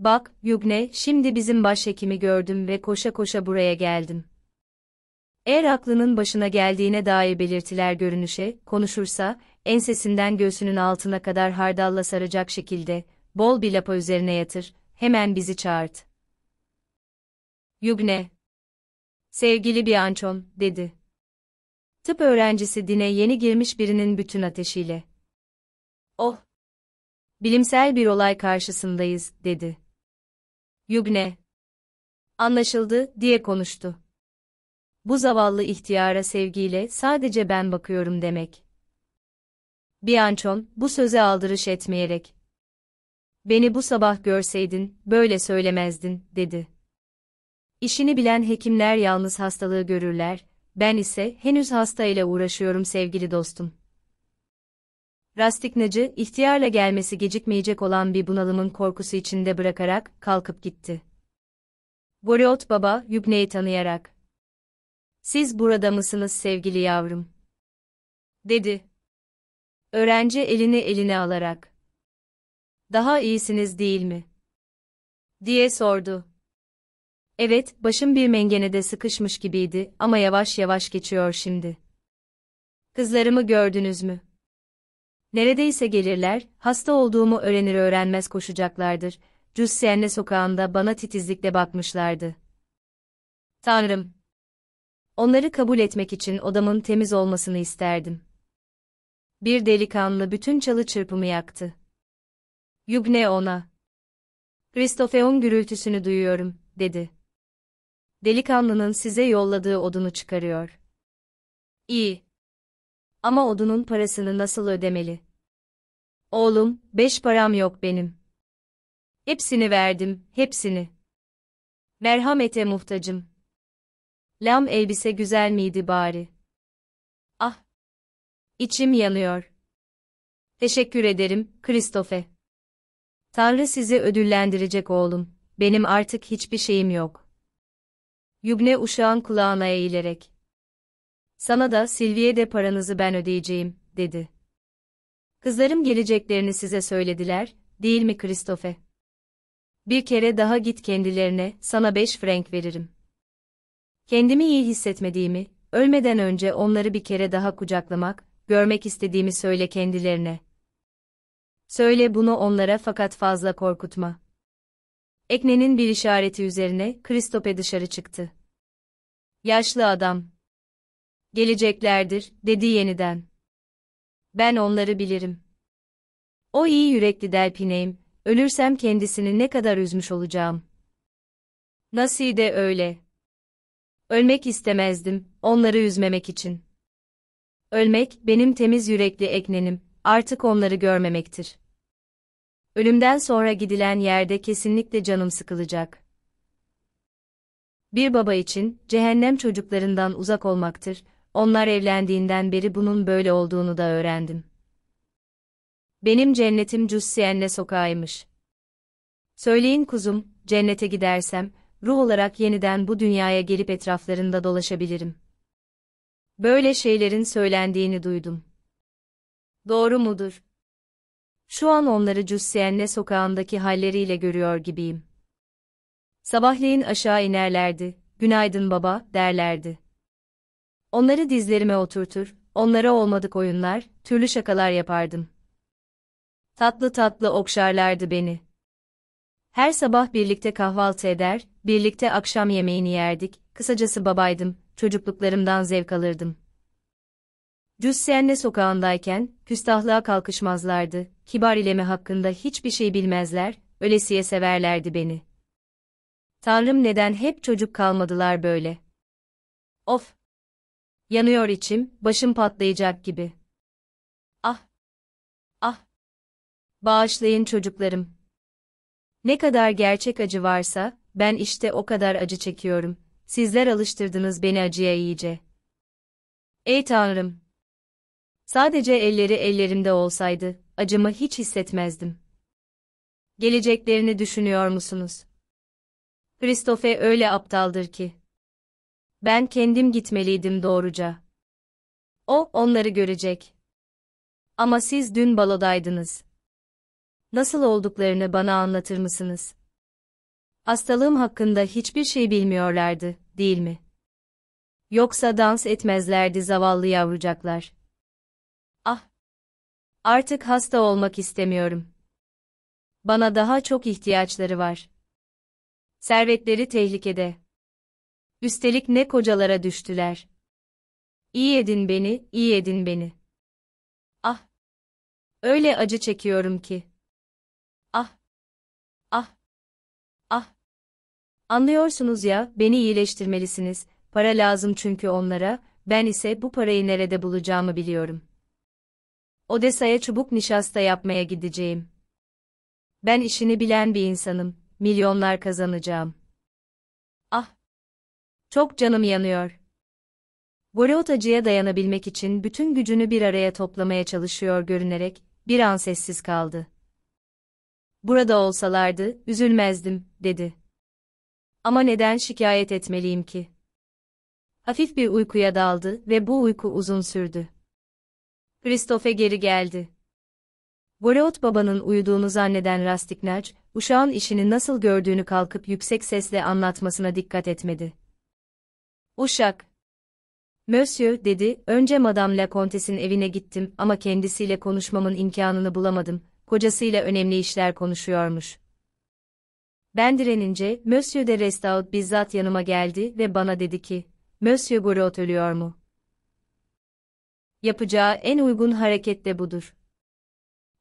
Bak, Yugne, şimdi bizim başhekimi gördüm ve koşa koşa buraya geldim. Eğer aklının başına geldiğine dair belirtiler görünüşe, konuşursa, ensesinden göğsünün altına kadar hardalla saracak şekilde, bol bir lapa üzerine yatır, hemen bizi çağırt. Yugne. Sevgili bir ançon, dedi. Tıp öğrencisi dine yeni girmiş birinin bütün ateşiyle. Oh! Bilimsel bir olay karşısındayız, dedi. Yügne. Anlaşıldı, diye konuştu. Bu zavallı ihtiyara sevgiyle sadece ben bakıyorum demek. Bianchon, bu söze aldırış etmeyerek. Beni bu sabah görseydin, böyle söylemezdin, dedi. İşini bilen hekimler yalnız hastalığı görürler, ben ise henüz hasta ile uğraşıyorum sevgili dostum. Rastiknacı, ihtiyarla gelmesi gecikmeyecek olan bir bunalımın korkusu içinde bırakarak, kalkıp gitti. Boriot Baba, Yübne'yi tanıyarak. Siz burada mısınız sevgili yavrum? Dedi. Öğrenci elini eline alarak. Daha iyisiniz değil mi? Diye sordu. Evet, başım bir mengenede sıkışmış gibiydi ama yavaş yavaş geçiyor şimdi. Kızlarımı gördünüz mü? Neredeyse gelirler, hasta olduğumu öğrenir öğrenmez koşacaklardır. Cüssenle sokağında bana titizlikle bakmışlardı. Tanrım! Onları kabul etmek için odamın temiz olmasını isterdim. Bir delikanlı bütün çalı çırpımı yaktı. Yugne ona. Kristofeon gürültüsünü duyuyorum, dedi. Delikanlının size yolladığı odunu çıkarıyor. İyi. Ama odunun parasını nasıl ödemeli? Oğlum, beş param yok benim. Hepsini verdim, hepsini. Merhamete muhtacım. Lam elbise güzel miydi bari? Ah! İçim yanıyor. Teşekkür ederim, Kristofe. Tanrı sizi ödüllendirecek oğlum. Benim artık hiçbir şeyim yok. Yübne uşağın kulağına eğilerek. Sana da Silvi'ye de paranızı ben ödeyeceğim, dedi. Kızlarım geleceklerini size söylediler, değil mi Kristofe? Bir kere daha git kendilerine, sana beş frank veririm. Kendimi iyi hissetmediğimi, ölmeden önce onları bir kere daha kucaklamak, görmek istediğimi söyle kendilerine. Söyle bunu onlara fakat fazla korkutma. Ekne'nin bir işareti üzerine Kristope dışarı çıktı. Yaşlı adam Geleceklerdir, dedi yeniden. Ben onları bilirim. O iyi yürekli Delpine'im, ölürsem kendisini ne kadar üzmüş olacağım. Naside öyle. Ölmek istemezdim, onları üzmemek için. Ölmek, benim temiz yürekli eknenim, artık onları görmemektir. Ölümden sonra gidilen yerde kesinlikle canım sıkılacak. Bir baba için, cehennem çocuklarından uzak olmaktır, onlar evlendiğinden beri bunun böyle olduğunu da öğrendim. Benim cennetim Cüssiyenle sokağıymış. Söyleyin kuzum, cennete gidersem, ruh olarak yeniden bu dünyaya gelip etraflarında dolaşabilirim. Böyle şeylerin söylendiğini duydum. Doğru mudur? Şu an onları Cüssiyenle sokağındaki halleriyle görüyor gibiyim. Sabahleyin aşağı inerlerdi, günaydın baba, derlerdi. Onları dizlerime oturtur, onlara olmadık oyunlar, türlü şakalar yapardım. Tatlı tatlı okşarlardı beni. Her sabah birlikte kahvaltı eder, birlikte akşam yemeğini yerdik, kısacası babaydım, çocukluklarımdan zevk alırdım. Cüssenle sokağındayken, küstahlığa kalkışmazlardı, kibar ileme hakkında hiçbir şey bilmezler, ölesiye severlerdi beni. Tanrım neden hep çocuk kalmadılar böyle? Of! Yanıyor içim, başım patlayacak gibi. Ah! Ah! Bağışlayın çocuklarım. Ne kadar gerçek acı varsa, ben işte o kadar acı çekiyorum. Sizler alıştırdınız beni acıya iyice. Ey Tanrım! Sadece elleri ellerimde olsaydı, acımı hiç hissetmezdim. Geleceklerini düşünüyor musunuz? Christophe öyle aptaldır ki. Ben kendim gitmeliydim doğruca. O, onları görecek. Ama siz dün balodaydınız. Nasıl olduklarını bana anlatır mısınız? Hastalığım hakkında hiçbir şey bilmiyorlardı, değil mi? Yoksa dans etmezlerdi zavallı yavrucaklar. Ah! Artık hasta olmak istemiyorum. Bana daha çok ihtiyaçları var. Servetleri tehlikede. Üstelik ne kocalara düştüler. İyi edin beni, iyi edin beni. Ah! Öyle acı çekiyorum ki. Ah! Ah! Ah! Anlıyorsunuz ya, beni iyileştirmelisiniz. Para lazım çünkü onlara, ben ise bu parayı nerede bulacağımı biliyorum. Odessa'ya çubuk nişasta yapmaya gideceğim. Ben işini bilen bir insanım, milyonlar kazanacağım. Ah! Çok canım yanıyor. acıya dayanabilmek için bütün gücünü bir araya toplamaya çalışıyor görünerek, bir an sessiz kaldı. Burada olsalardı, üzülmezdim, dedi. Ama neden şikayet etmeliyim ki? Hafif bir uykuya daldı ve bu uyku uzun sürdü. Christophe geri geldi. Boreot babanın uyuduğunu zanneden Rastiknac, uşağın işini nasıl gördüğünü kalkıp yüksek sesle anlatmasına dikkat etmedi. Uşak. Monsieur, dedi, önce Madame La Comtesse'in evine gittim ama kendisiyle konuşmamın imkanını bulamadım, kocasıyla önemli işler konuşuyormuş. Ben direnince, Monsieur de Restaud bizzat yanıma geldi ve bana dedi ki, Monsieur Gouraud ölüyor mu? Yapacağı en uygun hareket de budur.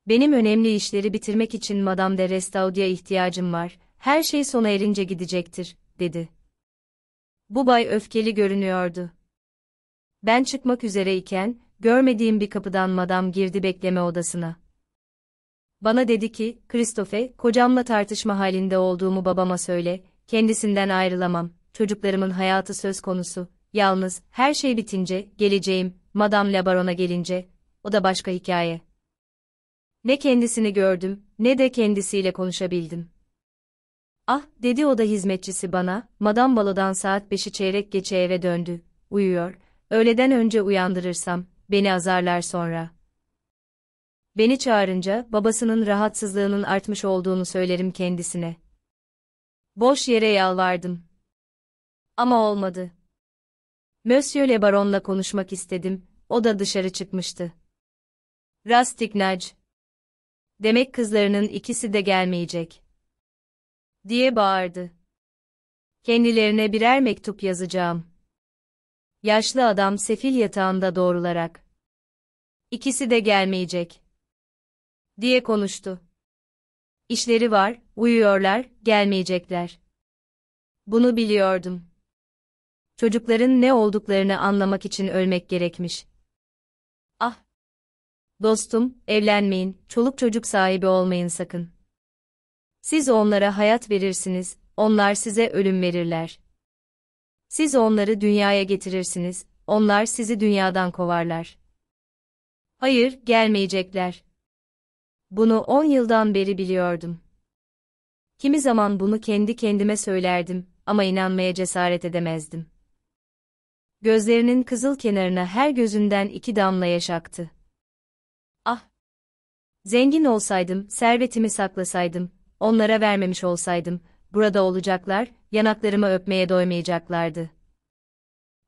Benim önemli işleri bitirmek için Madame de Restaud'ya ihtiyacım var, her şey sona erince gidecektir, dedi. Bu bay öfkeli görünüyordu. Ben çıkmak üzereyken, görmediğim bir kapıdan madam girdi bekleme odasına. Bana dedi ki, Kristofe, kocamla tartışma halinde olduğumu babama söyle, kendisinden ayrılamam, çocuklarımın hayatı söz konusu, yalnız, her şey bitince, geleceğim, madam Labaron'a gelince, o da başka hikaye. Ne kendisini gördüm, ne de kendisiyle konuşabildim. Ah, dedi oda hizmetçisi bana, Madam Balo'dan saat beşi çeyrek geçe eve döndü, uyuyor, öğleden önce uyandırırsam, beni azarlar sonra. Beni çağırınca, babasının rahatsızlığının artmış olduğunu söylerim kendisine. Boş yere yalvardım. Ama olmadı. Monsieur Le Baron'la konuşmak istedim, o da dışarı çıkmıştı. Rastignaj. Demek kızlarının ikisi de gelmeyecek diye bağırdı. Kendilerine birer mektup yazacağım. Yaşlı adam sefil yatağında doğrularak. İkisi de gelmeyecek. Diye konuştu. İşleri var, uyuyorlar, gelmeyecekler. Bunu biliyordum. Çocukların ne olduklarını anlamak için ölmek gerekmiş. Ah! Dostum, evlenmeyin, çoluk çocuk sahibi olmayın sakın. Siz onlara hayat verirsiniz, onlar size ölüm verirler. Siz onları dünyaya getirirsiniz, onlar sizi dünyadan kovarlar. Hayır, gelmeyecekler. Bunu on yıldan beri biliyordum. Kimi zaman bunu kendi kendime söylerdim ama inanmaya cesaret edemezdim. Gözlerinin kızıl kenarına her gözünden iki damla yaş aktı. Ah! Zengin olsaydım, servetimi saklasaydım, onlara vermemiş olsaydım, burada olacaklar, yanaklarımı öpmeye doymayacaklardı.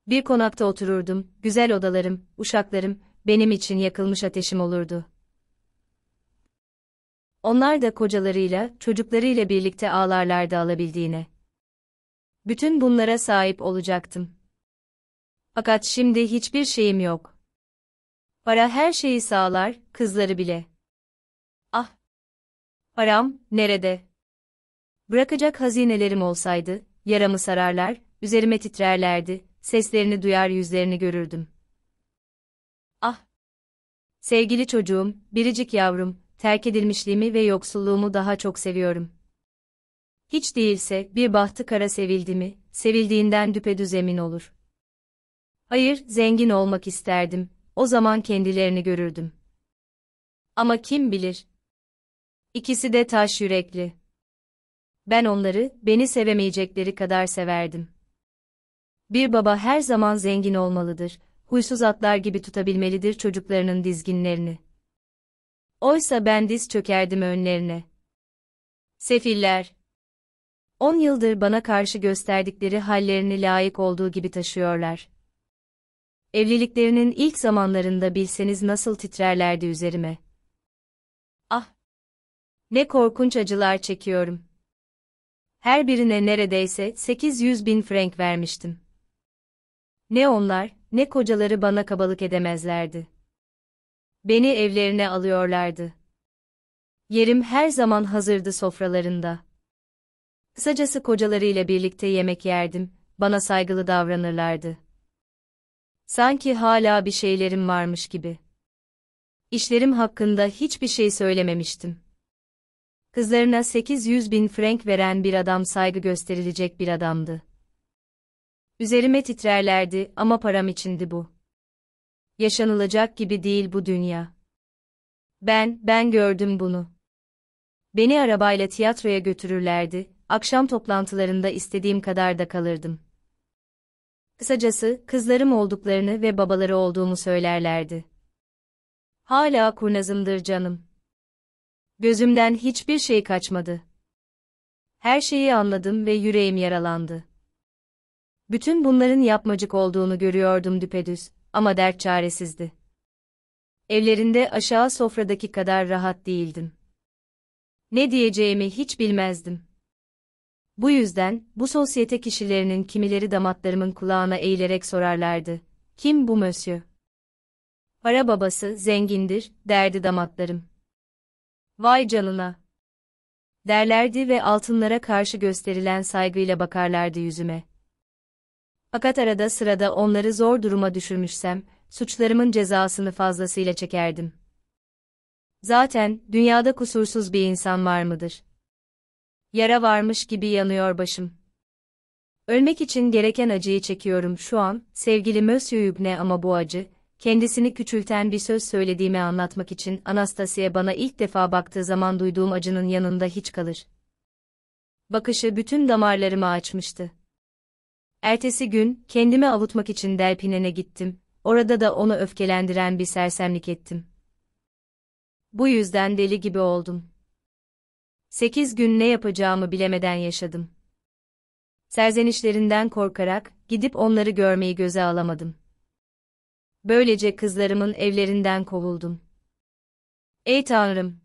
Bir konakta otururdum, güzel odalarım, uşaklarım, benim için yakılmış ateşim olurdu. Onlar da kocalarıyla, çocuklarıyla birlikte ağlarlardı alabildiğine. Bütün bunlara sahip olacaktım. Fakat şimdi hiçbir şeyim yok. Para her şeyi sağlar, kızları bile. Param, nerede? Bırakacak hazinelerim olsaydı, yaramı sararlar, üzerime titrerlerdi, seslerini duyar yüzlerini görürdüm. Ah! Sevgili çocuğum, biricik yavrum, terk edilmişliğimi ve yoksulluğumu daha çok seviyorum. Hiç değilse bir bahtı kara sevildi mi, sevildiğinden düpedüz emin olur. Hayır, zengin olmak isterdim, o zaman kendilerini görürdüm. Ama kim bilir, İkisi de taş yürekli. Ben onları, beni sevemeyecekleri kadar severdim. Bir baba her zaman zengin olmalıdır, huysuz atlar gibi tutabilmelidir çocuklarının dizginlerini. Oysa ben diz çökerdim önlerine. Sefiller. On yıldır bana karşı gösterdikleri hallerini layık olduğu gibi taşıyorlar. Evliliklerinin ilk zamanlarında bilseniz nasıl titrerlerdi üzerime. Ah, ne korkunç acılar çekiyorum. Her birine neredeyse 800 bin frank vermiştim. Ne onlar, ne kocaları bana kabalık edemezlerdi. Beni evlerine alıyorlardı. Yerim her zaman hazırdı sofralarında. Kısacası kocalarıyla birlikte yemek yerdim, bana saygılı davranırlardı. Sanki hala bir şeylerim varmış gibi. İşlerim hakkında hiçbir şey söylememiştim. Kızlarına 800 bin frank veren bir adam saygı gösterilecek bir adamdı. Üzerime titrerlerdi ama param içindi bu. Yaşanılacak gibi değil bu dünya. Ben, ben gördüm bunu. Beni arabayla tiyatroya götürürlerdi, akşam toplantılarında istediğim kadar da kalırdım. Kısacası, kızlarım olduklarını ve babaları olduğumu söylerlerdi. Hala kurnazımdır canım. Gözümden hiçbir şey kaçmadı. Her şeyi anladım ve yüreğim yaralandı. Bütün bunların yapmacık olduğunu görüyordum düpedüz ama dert çaresizdi. Evlerinde aşağı sofradaki kadar rahat değildim. Ne diyeceğimi hiç bilmezdim. Bu yüzden, bu sosyete kişilerinin kimileri damatlarımın kulağına eğilerek sorarlardı. Kim bu mösyö? Para babası zengindir, derdi damatlarım vay canına, derlerdi ve altınlara karşı gösterilen saygıyla bakarlardı yüzüme. Fakat arada sırada onları zor duruma düşürmüşsem, suçlarımın cezasını fazlasıyla çekerdim. Zaten, dünyada kusursuz bir insan var mıdır? Yara varmış gibi yanıyor başım. Ölmek için gereken acıyı çekiyorum şu an, sevgili Monsieur Hugne ama bu acı, kendisini küçülten bir söz söylediğimi anlatmak için Anastasiye bana ilk defa baktığı zaman duyduğum acının yanında hiç kalır. Bakışı bütün damarlarımı açmıştı. Ertesi gün, kendimi avutmak için Delpinen'e gittim, orada da onu öfkelendiren bir sersemlik ettim. Bu yüzden deli gibi oldum. Sekiz gün ne yapacağımı bilemeden yaşadım. Serzenişlerinden korkarak, gidip onları görmeyi göze alamadım. Böylece kızlarımın evlerinden kovuldum. Ey Tanrım!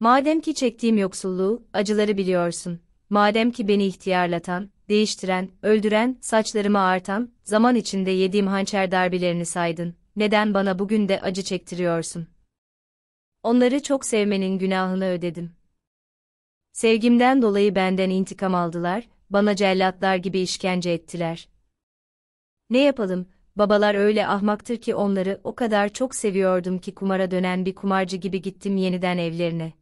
Madem ki çektiğim yoksulluğu, acıları biliyorsun. Madem ki beni ihtiyarlatan, değiştiren, öldüren, saçlarımı artan, zaman içinde yediğim hançer darbelerini saydın. Neden bana bugün de acı çektiriyorsun? Onları çok sevmenin günahını ödedim. Sevgimden dolayı benden intikam aldılar, bana cellatlar gibi işkence ettiler. Ne yapalım, babalar öyle ahmaktır ki onları o kadar çok seviyordum ki kumara dönen bir kumarcı gibi gittim yeniden evlerine.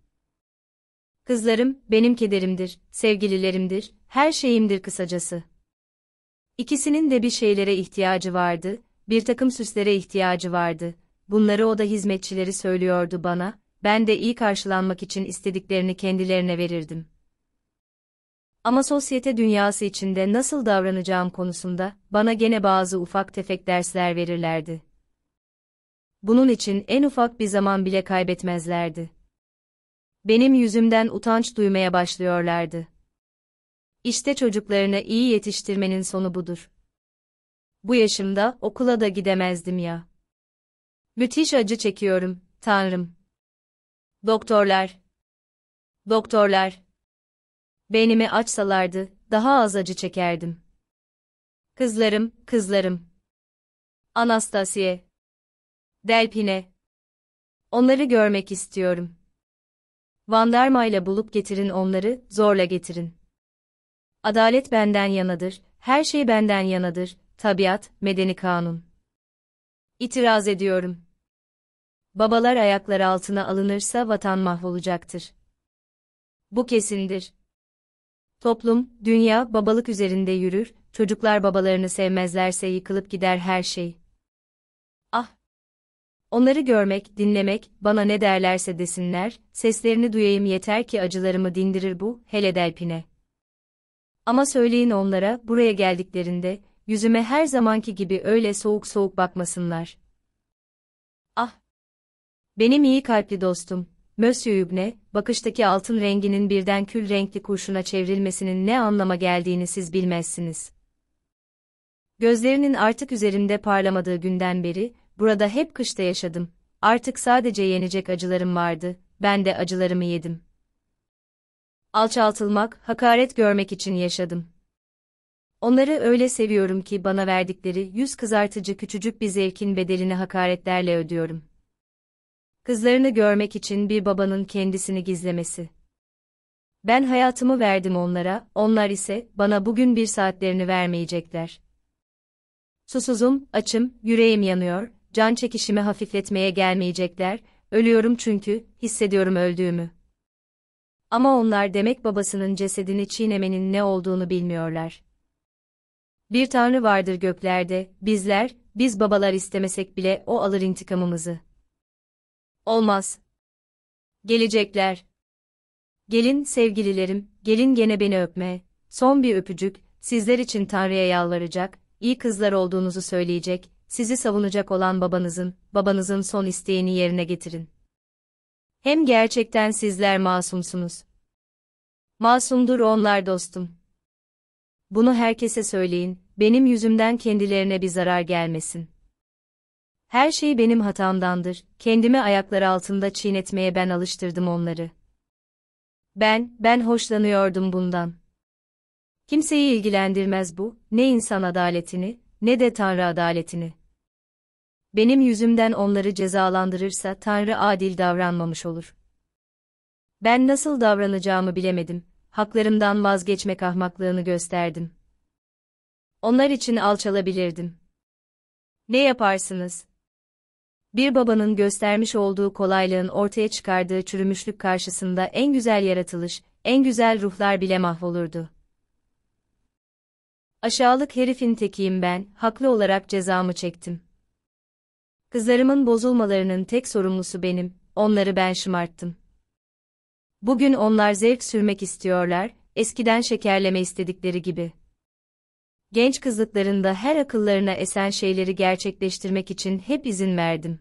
Kızlarım, benim kederimdir, sevgililerimdir, her şeyimdir kısacası. İkisinin de bir şeylere ihtiyacı vardı, bir takım süslere ihtiyacı vardı. Bunları o da hizmetçileri söylüyordu bana, ben de iyi karşılanmak için istediklerini kendilerine verirdim. Ama sosyete dünyası içinde nasıl davranacağım konusunda bana gene bazı ufak tefek dersler verirlerdi. Bunun için en ufak bir zaman bile kaybetmezlerdi. Benim yüzümden utanç duymaya başlıyorlardı. İşte çocuklarını iyi yetiştirmenin sonu budur. Bu yaşımda okula da gidemezdim ya. Müthiş acı çekiyorum, Tanrım. Doktorlar. Doktorlar. Beynimi açsalardı, daha az acı çekerdim. Kızlarım, kızlarım. Anastasiye. Delpine. Onları görmek istiyorum. Vandarmayla bulup getirin onları, zorla getirin. Adalet benden yanadır, her şey benden yanadır, tabiat, medeni kanun. İtiraz ediyorum. Babalar ayakları altına alınırsa vatan mahvolacaktır. Bu kesindir. Toplum, dünya babalık üzerinde yürür, çocuklar babalarını sevmezlerse yıkılıp gider her şey. Ah! Onları görmek, dinlemek, bana ne derlerse desinler, seslerini duyayım yeter ki acılarımı dindirir bu, hele delpine. Ama söyleyin onlara, buraya geldiklerinde, yüzüme her zamanki gibi öyle soğuk soğuk bakmasınlar. Ah! Benim iyi kalpli dostum, Monsieur Übne, bakıştaki altın renginin birden kül renkli kurşuna çevrilmesinin ne anlama geldiğini siz bilmezsiniz. Gözlerinin artık üzerimde parlamadığı günden beri, burada hep kışta yaşadım. Artık sadece yenecek acılarım vardı, ben de acılarımı yedim. Alçaltılmak, hakaret görmek için yaşadım. Onları öyle seviyorum ki bana verdikleri yüz kızartıcı küçücük bir zevkin bedelini hakaretlerle ödüyorum.'' Kızlarını görmek için bir babanın kendisini gizlemesi. Ben hayatımı verdim onlara, onlar ise bana bugün bir saatlerini vermeyecekler. Susuzum, açım, yüreğim yanıyor, can çekişimi hafifletmeye gelmeyecekler, ölüyorum çünkü, hissediyorum öldüğümü. Ama onlar demek babasının cesedini çiğnemenin ne olduğunu bilmiyorlar. Bir tanrı vardır göklerde, bizler, biz babalar istemesek bile o alır intikamımızı. Olmaz. Gelecekler. Gelin sevgililerim, gelin gene beni öpme. Son bir öpücük, sizler için Tanrı'ya yalvaracak, iyi kızlar olduğunuzu söyleyecek, sizi savunacak olan babanızın, babanızın son isteğini yerine getirin. Hem gerçekten sizler masumsunuz. Masumdur onlar dostum. Bunu herkese söyleyin, benim yüzümden kendilerine bir zarar gelmesin. Her şey benim hatamdandır, kendimi ayaklar altında çiğnetmeye ben alıştırdım onları. Ben, ben hoşlanıyordum bundan. Kimseyi ilgilendirmez bu, ne insan adaletini, ne de Tanrı adaletini. Benim yüzümden onları cezalandırırsa Tanrı adil davranmamış olur. Ben nasıl davranacağımı bilemedim, haklarımdan vazgeçmek ahmaklığını gösterdim. Onlar için alçalabilirdim. Ne yaparsınız? bir babanın göstermiş olduğu kolaylığın ortaya çıkardığı çürümüşlük karşısında en güzel yaratılış, en güzel ruhlar bile mahvolurdu. Aşağılık herifin tekiyim ben, haklı olarak cezamı çektim. Kızlarımın bozulmalarının tek sorumlusu benim, onları ben şımarttım. Bugün onlar zevk sürmek istiyorlar, eskiden şekerleme istedikleri gibi genç kızlıklarında her akıllarına esen şeyleri gerçekleştirmek için hep izin verdim.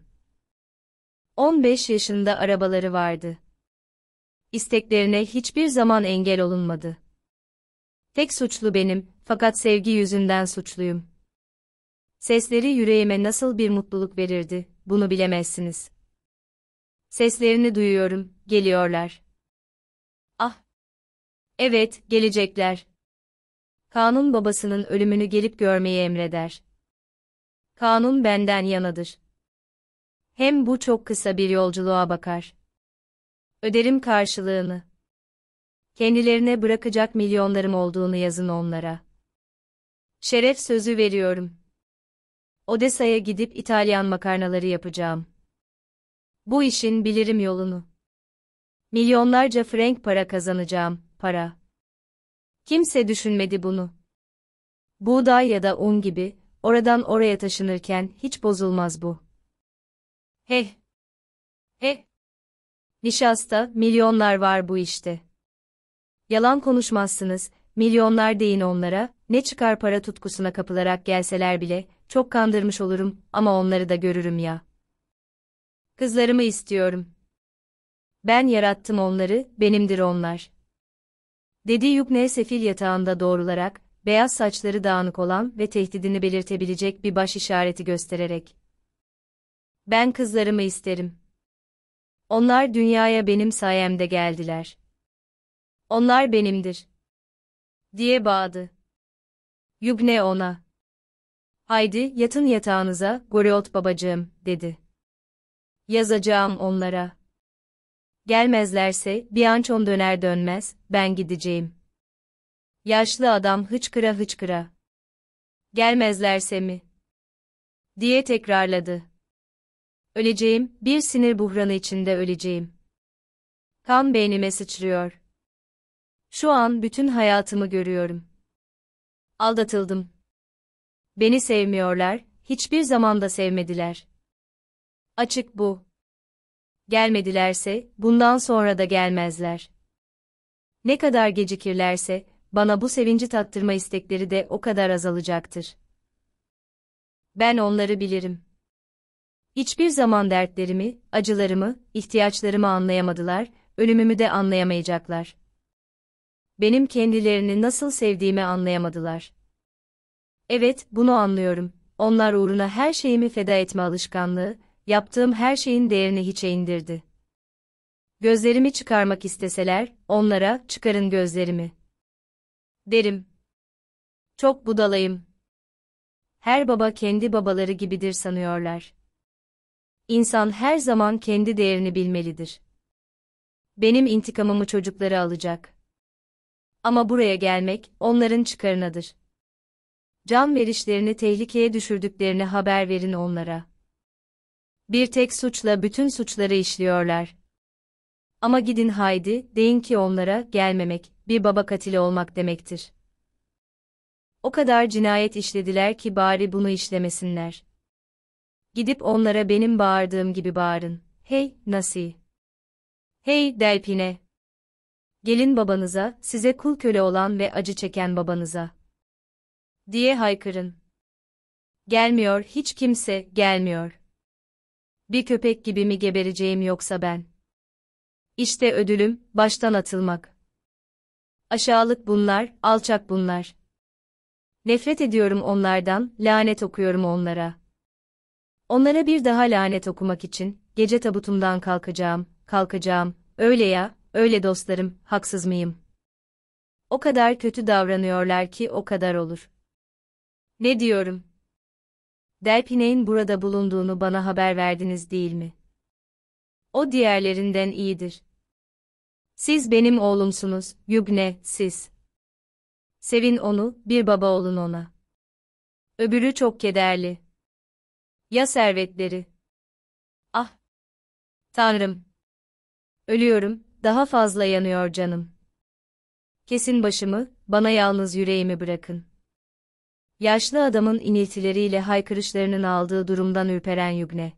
15 yaşında arabaları vardı. İsteklerine hiçbir zaman engel olunmadı. Tek suçlu benim, fakat sevgi yüzünden suçluyum. Sesleri yüreğime nasıl bir mutluluk verirdi, bunu bilemezsiniz. Seslerini duyuyorum, geliyorlar. Ah! Evet, gelecekler kanun babasının ölümünü gelip görmeyi emreder. Kanun benden yanadır. Hem bu çok kısa bir yolculuğa bakar. Öderim karşılığını. Kendilerine bırakacak milyonlarım olduğunu yazın onlara. Şeref sözü veriyorum. Odessa'ya gidip İtalyan makarnaları yapacağım. Bu işin bilirim yolunu. Milyonlarca frank para kazanacağım, para. Kimse düşünmedi bunu. Buğday ya da un gibi, oradan oraya taşınırken hiç bozulmaz bu. Heh. Heh. Nişasta, milyonlar var bu işte. Yalan konuşmazsınız, milyonlar deyin onlara, ne çıkar para tutkusuna kapılarak gelseler bile, çok kandırmış olurum ama onları da görürüm ya. Kızlarımı istiyorum. Ben yarattım onları, benimdir onlar. Dedi Yukne sefil yatağında doğrularak, beyaz saçları dağınık olan ve tehdidini belirtebilecek bir baş işareti göstererek. Ben kızlarımı isterim. Onlar dünyaya benim sayemde geldiler. Onlar benimdir. Diye bağdı. Yugne ona. Haydi yatın yatağınıza, Goriot babacığım, dedi. Yazacağım onlara. Gelmezlerse, bir Biançon döner dönmez, ben gideceğim. Yaşlı adam hıçkıra hıçkıra. Gelmezlerse mi? Diye tekrarladı. Öleceğim, bir sinir buhranı içinde öleceğim. Kan beynime sıçrıyor. Şu an bütün hayatımı görüyorum. Aldatıldım. Beni sevmiyorlar, hiçbir zaman da sevmediler. Açık bu gelmedilerse, bundan sonra da gelmezler. Ne kadar gecikirlerse, bana bu sevinci tattırma istekleri de o kadar azalacaktır. Ben onları bilirim. Hiçbir zaman dertlerimi, acılarımı, ihtiyaçlarımı anlayamadılar, ölümümü de anlayamayacaklar. Benim kendilerini nasıl sevdiğimi anlayamadılar. Evet, bunu anlıyorum. Onlar uğruna her şeyimi feda etme alışkanlığı, yaptığım her şeyin değerini hiçe indirdi. Gözlerimi çıkarmak isteseler, onlara, çıkarın gözlerimi. Derim. Çok budalayım. Her baba kendi babaları gibidir sanıyorlar. İnsan her zaman kendi değerini bilmelidir. Benim intikamımı çocukları alacak. Ama buraya gelmek, onların çıkarınadır. Can verişlerini tehlikeye düşürdüklerini haber verin onlara. Bir tek suçla bütün suçları işliyorlar. Ama gidin haydi, deyin ki onlara, gelmemek, bir baba katili olmak demektir. O kadar cinayet işlediler ki bari bunu işlemesinler. Gidip onlara benim bağırdığım gibi bağırın. Hey, Nasi. Hey, Delpine. Gelin babanıza, size kul köle olan ve acı çeken babanıza. Diye haykırın. Gelmiyor, hiç kimse, gelmiyor bir köpek gibi mi gebereceğim yoksa ben? İşte ödülüm, baştan atılmak. Aşağılık bunlar, alçak bunlar. Nefret ediyorum onlardan, lanet okuyorum onlara. Onlara bir daha lanet okumak için, gece tabutumdan kalkacağım, kalkacağım, öyle ya, öyle dostlarım, haksız mıyım? O kadar kötü davranıyorlar ki o kadar olur. Ne diyorum? Delpine'in burada bulunduğunu bana haber verdiniz değil mi? O diğerlerinden iyidir. Siz benim oğlumsunuz, Yügne, siz. Sevin onu, bir baba olun ona. Öbürü çok kederli. Ya servetleri? Ah! Tanrım! Ölüyorum, daha fazla yanıyor canım. Kesin başımı, bana yalnız yüreğimi bırakın yaşlı adamın iniltileriyle haykırışlarının aldığı durumdan ürperen Yügne.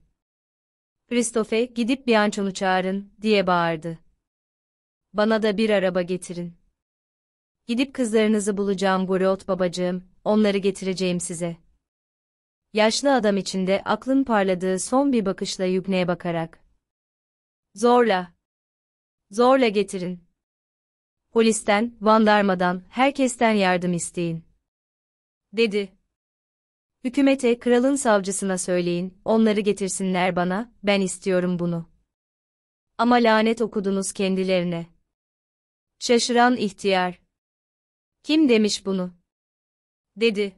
Kristofe, gidip bir Bianchon'u çağırın, diye bağırdı. Bana da bir araba getirin. Gidip kızlarınızı bulacağım Goriot babacığım, onları getireceğim size. Yaşlı adam içinde aklın parladığı son bir bakışla Yügne'ye bakarak. Zorla. Zorla getirin. Polisten, vandarmadan, herkesten yardım isteyin dedi. Hükümete, kralın savcısına söyleyin, onları getirsinler bana, ben istiyorum bunu. Ama lanet okudunuz kendilerine. Şaşıran ihtiyar. Kim demiş bunu? Dedi.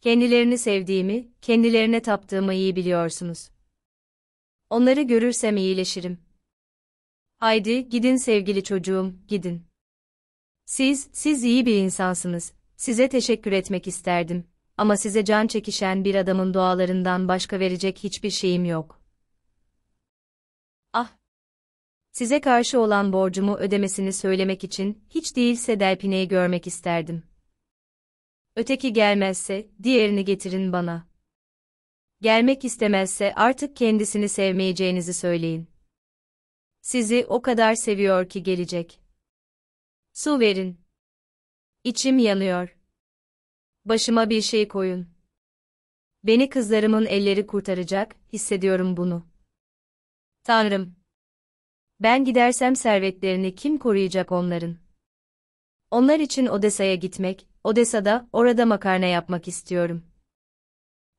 Kendilerini sevdiğimi, kendilerine taptığımı iyi biliyorsunuz. Onları görürsem iyileşirim. Haydi, gidin sevgili çocuğum, gidin. Siz, siz iyi bir insansınız, Size teşekkür etmek isterdim ama size can çekişen bir adamın dualarından başka verecek hiçbir şeyim yok. Ah! Size karşı olan borcumu ödemesini söylemek için hiç değilse Delpine'yi görmek isterdim. Öteki gelmezse diğerini getirin bana. Gelmek istemezse artık kendisini sevmeyeceğinizi söyleyin. Sizi o kadar seviyor ki gelecek. Su verin. İçim yanıyor. Başıma bir şey koyun. Beni kızlarımın elleri kurtaracak, hissediyorum bunu. Tanrım. Ben gidersem servetlerini kim koruyacak onların? Onlar için Odessa'ya gitmek, Odessa'da, orada makarna yapmak istiyorum.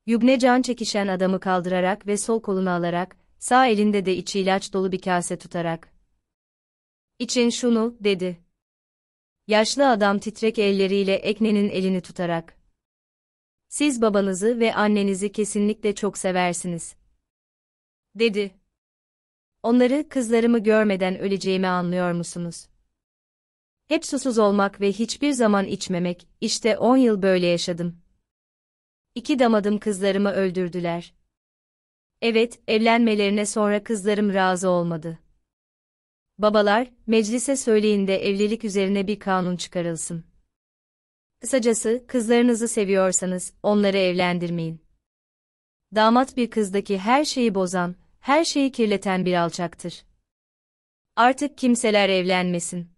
Yübne can çekişen adamı kaldırarak ve sol kolunu alarak, sağ elinde de içi ilaç dolu bir kase tutarak. İçin şunu, dedi. Yaşlı adam titrek elleriyle Ekne'nin elini tutarak. Siz babanızı ve annenizi kesinlikle çok seversiniz. Dedi. Onları kızlarımı görmeden öleceğimi anlıyor musunuz? Hep susuz olmak ve hiçbir zaman içmemek, işte on yıl böyle yaşadım. İki damadım kızlarımı öldürdüler. Evet, evlenmelerine sonra kızlarım razı olmadı. Babalar, meclise söyleyin de evlilik üzerine bir kanun çıkarılsın. Kısacası, kızlarınızı seviyorsanız, onları evlendirmeyin. Damat bir kızdaki her şeyi bozan, her şeyi kirleten bir alçaktır. Artık kimseler evlenmesin.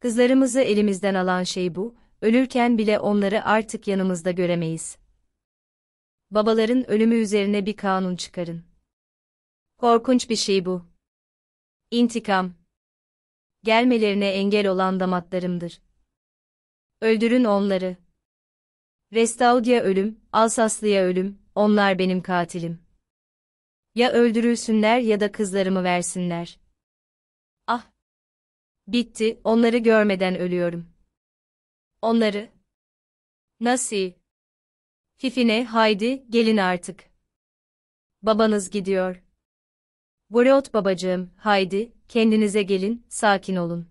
Kızlarımızı elimizden alan şey bu, ölürken bile onları artık yanımızda göremeyiz. Babaların ölümü üzerine bir kanun çıkarın. Korkunç bir şey bu. İntikam. Gelmelerine engel olan damatlarımdır. Öldürün onları. Restaudia ölüm, Alsaslı'ya ölüm, onlar benim katilim. Ya öldürülsünler ya da kızlarımı versinler. Ah! Bitti, onları görmeden ölüyorum. Onları. Nasıl? Fifine, haydi, gelin artık. Babanız gidiyor. Boreot babacığım, haydi, kendinize gelin, sakin olun.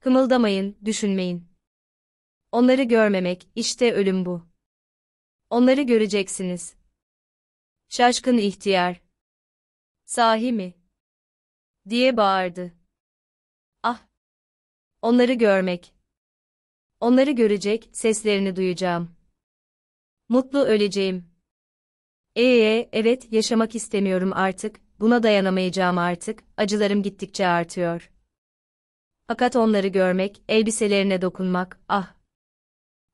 Kımıldamayın, düşünmeyin. Onları görmemek, işte ölüm bu. Onları göreceksiniz. Şaşkın ihtiyar. Sahi mi? Diye bağırdı. Ah! Onları görmek. Onları görecek, seslerini duyacağım. Mutlu öleceğim. Ee, ee evet, yaşamak istemiyorum artık, buna dayanamayacağım artık, acılarım gittikçe artıyor. Fakat onları görmek, elbiselerine dokunmak, ah!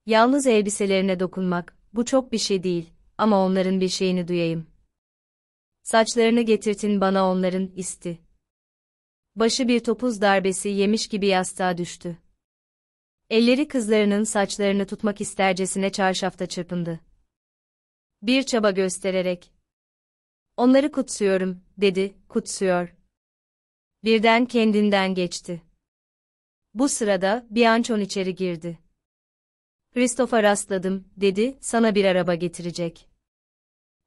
Yalnız elbiselerine dokunmak, bu çok bir şey değil, ama onların bir şeyini duyayım. Saçlarını getirtin bana onların, isti. Başı bir topuz darbesi yemiş gibi yastığa düştü. Elleri kızlarının saçlarını tutmak istercesine çarşafta çırpındı. Bir çaba göstererek, Onları kutsuyorum, dedi, kutsuyor. Birden kendinden geçti. Bu sırada Bianchon içeri girdi. Christopher rastladım, dedi, sana bir araba getirecek.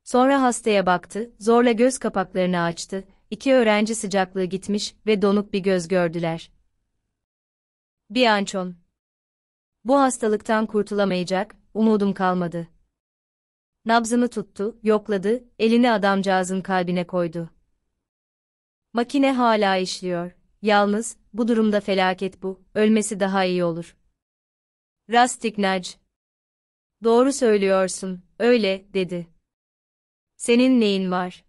Sonra hastaya baktı, zorla göz kapaklarını açtı, iki öğrenci sıcaklığı gitmiş ve donuk bir göz gördüler. Bianchon. Bu hastalıktan kurtulamayacak, umudum kalmadı nabzımı tuttu, yokladı, elini adamcağızın kalbine koydu. Makine hala işliyor. Yalnız, bu durumda felaket bu, ölmesi daha iyi olur. Rastiknaj. Doğru söylüyorsun, öyle, dedi. Senin neyin var?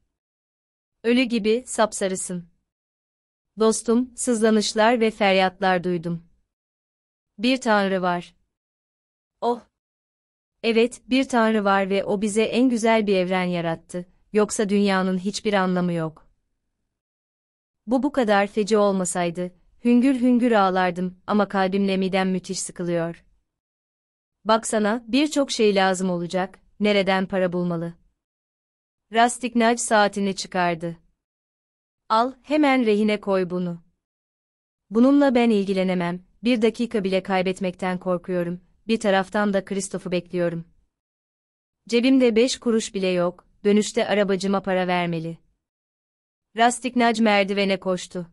Ölü gibi sapsarısın. Dostum, sızlanışlar ve feryatlar duydum. Bir tanrı var. Oh, Evet, bir Tanrı var ve o bize en güzel bir evren yarattı. Yoksa dünyanın hiçbir anlamı yok. Bu bu kadar feci olmasaydı, hüngür hüngür ağlardım ama kalbimle midem müthiş sıkılıyor. Baksana, birçok şey lazım olacak, nereden para bulmalı? Rastiknaj saatini çıkardı. Al, hemen rehine koy bunu. Bununla ben ilgilenemem, bir dakika bile kaybetmekten korkuyorum, bir taraftan da Kristof'u bekliyorum. Cebimde beş kuruş bile yok, dönüşte arabacıma para vermeli. Rastiknaj merdivene koştu.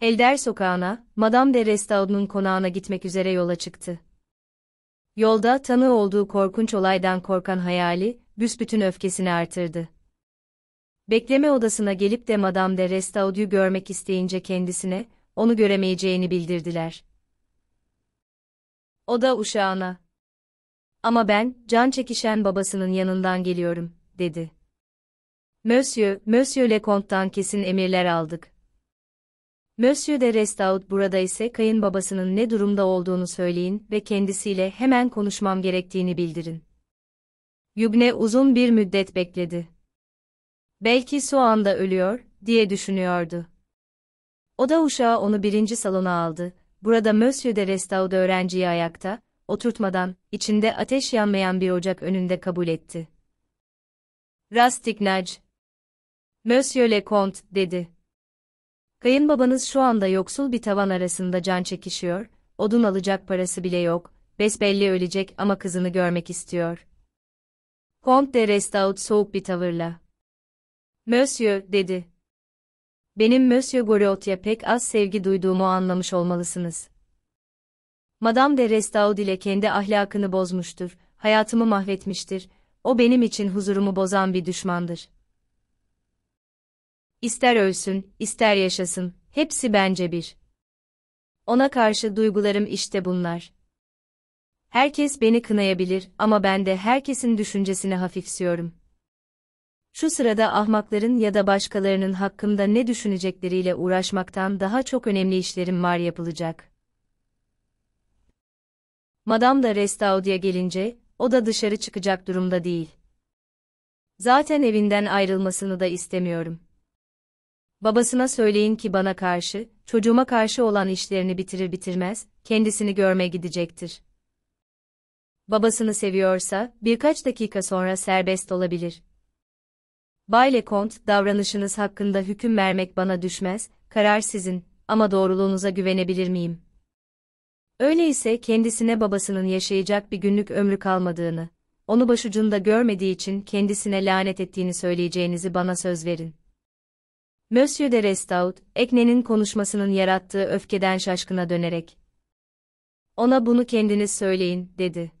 Elder sokağına, Madame de Restaud'un konağına gitmek üzere yola çıktı. Yolda tanı olduğu korkunç olaydan korkan hayali, büsbütün öfkesini artırdı. Bekleme odasına gelip de Madame de Restaud'u görmek isteyince kendisine, onu göremeyeceğini bildirdiler. O da uşağına. Ama ben, can çekişen babasının yanından geliyorum, dedi. Monsieur, Monsieur Leconte'dan kesin emirler aldık. Monsieur de Restaud burada ise kayınbabasının ne durumda olduğunu söyleyin ve kendisiyle hemen konuşmam gerektiğini bildirin. Yügne uzun bir müddet bekledi. Belki Soğan anda ölüyor, diye düşünüyordu. Oda uşağı onu birinci salona aldı Burada Monsieur de Restaud öğrenciyi ayakta, oturtmadan, içinde ateş yanmayan bir ocak önünde kabul etti. Rastignac. Monsieur le Comte, dedi. Kayınbabanız şu anda yoksul bir tavan arasında can çekişiyor, odun alacak parası bile yok, besbelli ölecek ama kızını görmek istiyor. Comte de Restaud soğuk bir tavırla. Monsieur, dedi benim Monsieur Goriot'ya pek az sevgi duyduğumu anlamış olmalısınız. Madame de Restaud ile kendi ahlakını bozmuştur, hayatımı mahvetmiştir, o benim için huzurumu bozan bir düşmandır. İster ölsün, ister yaşasın, hepsi bence bir. Ona karşı duygularım işte bunlar. Herkes beni kınayabilir ama ben de herkesin düşüncesini hafifsiyorum. Şu sırada ahmakların ya da başkalarının hakkımda ne düşünecekleriyle uğraşmaktan daha çok önemli işlerim var yapılacak. Madame da Restaudio'ya gelince, o da dışarı çıkacak durumda değil. Zaten evinden ayrılmasını da istemiyorum. Babasına söyleyin ki bana karşı, çocuğuma karşı olan işlerini bitirir bitirmez, kendisini görme gidecektir. Babasını seviyorsa, birkaç dakika sonra serbest olabilir. Bay Lekont, davranışınız hakkında hüküm vermek bana düşmez, karar sizin, ama doğruluğunuza güvenebilir miyim? Öyleyse kendisine babasının yaşayacak bir günlük ömrü kalmadığını, onu başucunda görmediği için kendisine lanet ettiğini söyleyeceğinizi bana söz verin. Monsieur de Restaud, Ekne'nin konuşmasının yarattığı öfkeden şaşkına dönerek. Ona bunu kendiniz söyleyin, dedi.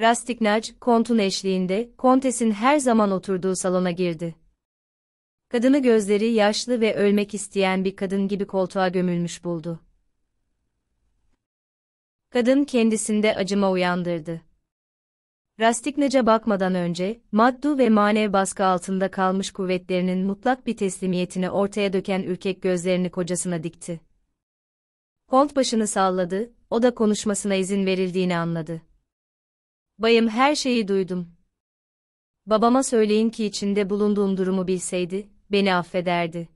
Rastignac, kontun eşliğinde, kontesin her zaman oturduğu salona girdi. Kadını gözleri yaşlı ve ölmek isteyen bir kadın gibi koltuğa gömülmüş buldu. Kadın kendisinde acıma uyandırdı. Rastiknaca bakmadan önce, maddu ve manev baskı altında kalmış kuvvetlerinin mutlak bir teslimiyetini ortaya döken ürkek gözlerini kocasına dikti. Kont başını salladı, o da konuşmasına izin verildiğini anladı. Bayım her şeyi duydum. Babama söyleyin ki içinde bulunduğum durumu bilseydi, beni affederdi.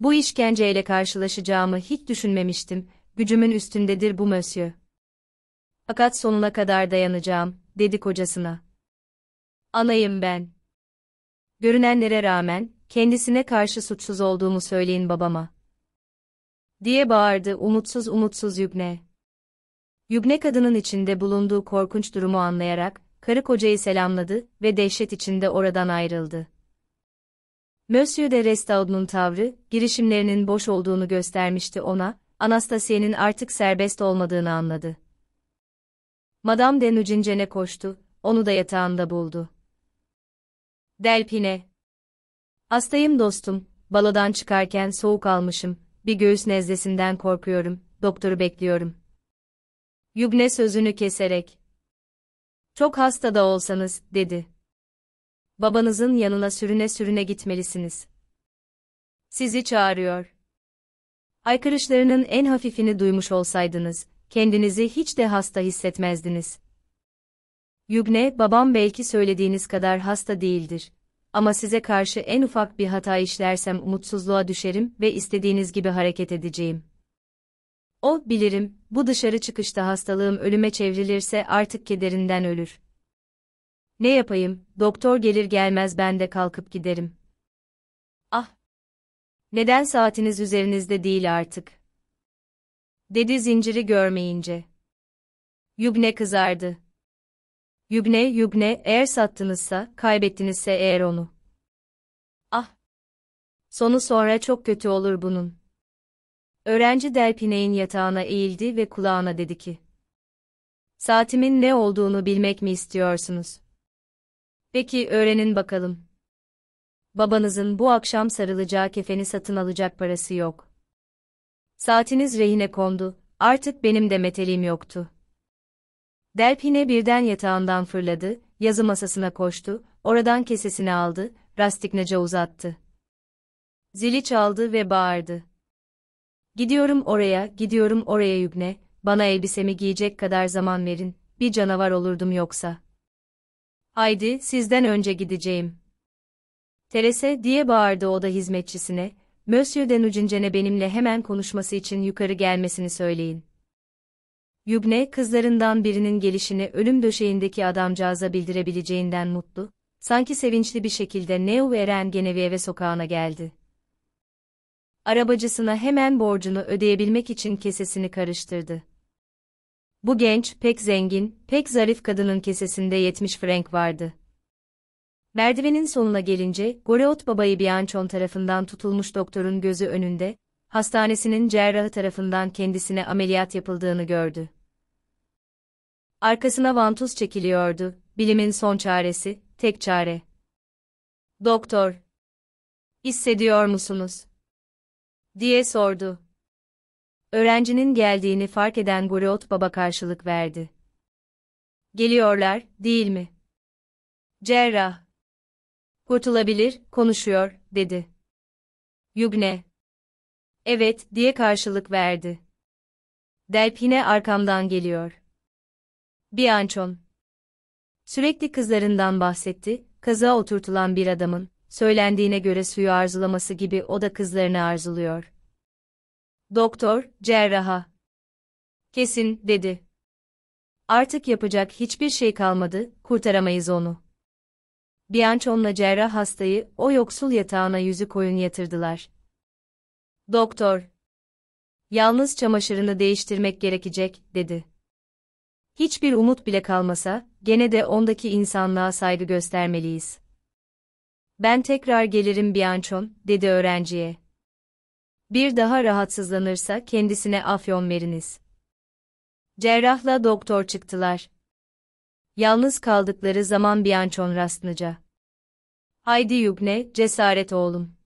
Bu işkenceyle karşılaşacağımı hiç düşünmemiştim, gücümün üstündedir bu mösyö. Fakat sonuna kadar dayanacağım, dedi kocasına. Anayım ben. Görünenlere rağmen, kendisine karşı suçsuz olduğumu söyleyin babama. Diye bağırdı umutsuz umutsuz Yübne. Yübne kadının içinde bulunduğu korkunç durumu anlayarak, karı kocayı selamladı ve dehşet içinde oradan ayrıldı. Monsieur de Restaud'un tavrı, girişimlerinin boş olduğunu göstermişti ona, Anastasiye'nin artık serbest olmadığını anladı. Madame de Nucincen'e koştu, onu da yatağında buldu. Delpine. Hastayım dostum, baladan çıkarken soğuk almışım, bir göğüs nezlesinden korkuyorum, doktoru bekliyorum.'' Yübne sözünü keserek. Çok hasta da olsanız, dedi. Babanızın yanına sürüne sürüne gitmelisiniz. Sizi çağırıyor. Aykırışlarının en hafifini duymuş olsaydınız, kendinizi hiç de hasta hissetmezdiniz. Yügne, babam belki söylediğiniz kadar hasta değildir. Ama size karşı en ufak bir hata işlersem umutsuzluğa düşerim ve istediğiniz gibi hareket edeceğim.'' O, bilirim, bu dışarı çıkışta hastalığım ölüme çevrilirse artık kederinden ölür. Ne yapayım, doktor gelir gelmez ben de kalkıp giderim. Ah! Neden saatiniz üzerinizde değil artık? Dedi zinciri görmeyince. Yübne kızardı. Yübne, yübne, eğer sattınızsa, kaybettinizse eğer onu. Ah! Sonu sonra çok kötü olur bunun. Öğrenci Delpine'in yatağına eğildi ve kulağına dedi ki. Saatimin ne olduğunu bilmek mi istiyorsunuz? Peki öğrenin bakalım. Babanızın bu akşam sarılacağı kefeni satın alacak parası yok. Saatiniz rehine kondu, artık benim de metelim yoktu. Delpine birden yatağından fırladı, yazı masasına koştu, oradan kesesini aldı, rastiknaca uzattı. Zili çaldı ve bağırdı. Gidiyorum oraya, gidiyorum oraya Yübne, bana elbisemi giyecek kadar zaman verin, bir canavar olurdum yoksa. Haydi, sizden önce gideceğim. Terese diye bağırdı oda hizmetçisine, Monsieur de Nucincen'e benimle hemen konuşması için yukarı gelmesini söyleyin. Yübne, kızlarından birinin gelişini ölüm döşeğindeki adamcağıza bildirebileceğinden mutlu, sanki sevinçli bir şekilde Neu Eren Genevieve sokağına geldi arabacısına hemen borcunu ödeyebilmek için kesesini karıştırdı. Bu genç, pek zengin, pek zarif kadının kesesinde 70 frank vardı. Merdivenin sonuna gelince, Goreot babayı Bianchon tarafından tutulmuş doktorun gözü önünde, hastanesinin cerrahı tarafından kendisine ameliyat yapıldığını gördü. Arkasına vantuz çekiliyordu, bilimin son çaresi, tek çare. Doktor, hissediyor musunuz? diye sordu. Öğrencinin geldiğini fark eden Goriot Baba karşılık verdi. Geliyorlar, değil mi? Cerrah. Kurtulabilir, konuşuyor, dedi. Yugne. Evet, diye karşılık verdi. Delpine arkamdan geliyor. Bianchon. Sürekli kızlarından bahsetti, kaza oturtulan bir adamın, söylendiğine göre suyu arzulaması gibi o da kızlarını arzuluyor. Doktor, cerraha. Kesin, dedi. Artık yapacak hiçbir şey kalmadı, kurtaramayız onu. Bianchon'la cerrah hastayı o yoksul yatağına yüzü koyun yatırdılar. Doktor. Yalnız çamaşırını değiştirmek gerekecek, dedi. Hiçbir umut bile kalmasa, gene de ondaki insanlığa saygı göstermeliyiz. Ben tekrar gelirim Bianchon, dedi öğrenciye. Bir daha rahatsızlanırsa kendisine afyon veriniz. Cerrahla doktor çıktılar. Yalnız kaldıkları zaman Bianchon rastlıca. Haydi Yugne, cesaret oğlum.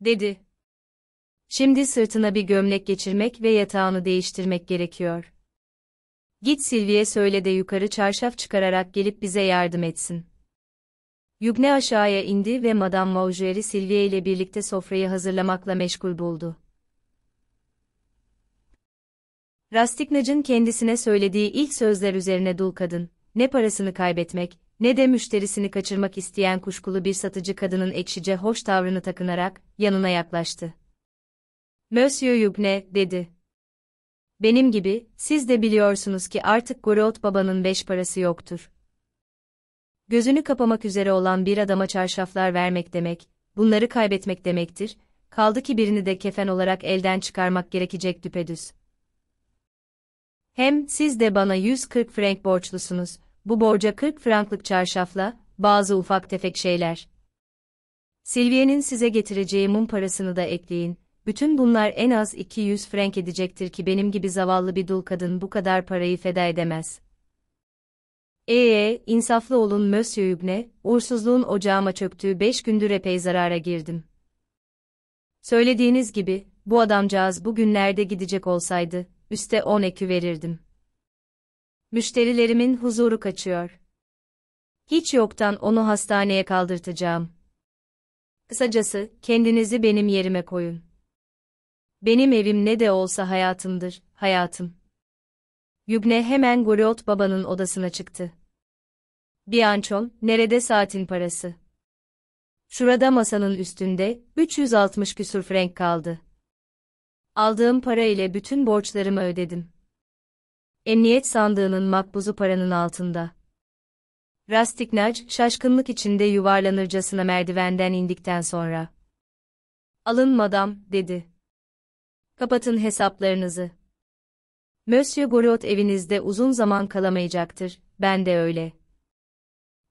Dedi. Şimdi sırtına bir gömlek geçirmek ve yatağını değiştirmek gerekiyor. Git Silvi'ye söyle de yukarı çarşaf çıkararak gelip bize yardım etsin. Yugne aşağıya indi ve Madame Maujer'i Silvia ile birlikte sofrayı hazırlamakla meşgul buldu. Rastiknac'ın kendisine söylediği ilk sözler üzerine dul kadın, ne parasını kaybetmek, ne de müşterisini kaçırmak isteyen kuşkulu bir satıcı kadının ekşice hoş tavrını takınarak, yanına yaklaştı. Monsieur Yugne, dedi. Benim gibi, siz de biliyorsunuz ki artık Gorot babanın beş parası yoktur. Gözünü kapamak üzere olan bir adama çarşaflar vermek demek, bunları kaybetmek demektir, kaldı ki birini de kefen olarak elden çıkarmak gerekecek düpedüz. Hem siz de bana 140 frank borçlusunuz, bu borca 40 franklık çarşafla, bazı ufak tefek şeyler. Silviye'nin size getireceği mum parasını da ekleyin, bütün bunlar en az 200 frank edecektir ki benim gibi zavallı bir dul kadın bu kadar parayı feda edemez.'' Ee, insaflı olun Monsieur Übne, uğursuzluğun ocağıma çöktüğü beş gündür epey zarara girdim. Söylediğiniz gibi, bu adamcağız bugünlerde gidecek olsaydı, üste on ekü verirdim. Müşterilerimin huzuru kaçıyor. Hiç yoktan onu hastaneye kaldırtacağım. Kısacası, kendinizi benim yerime koyun. Benim evim ne de olsa hayatımdır, hayatım. Yübne hemen goriot babanın odasına çıktı. Bianchon, nerede saatin parası? Şurada masanın üstünde, 360 küsur frank kaldı. Aldığım para ile bütün borçlarımı ödedim. Emniyet sandığının makbuzu paranın altında. Rastiknac, şaşkınlık içinde yuvarlanırcasına merdivenden indikten sonra. Alın madam, dedi. Kapatın hesaplarınızı. Monsieur Goriot evinizde uzun zaman kalamayacaktır, ben de öyle.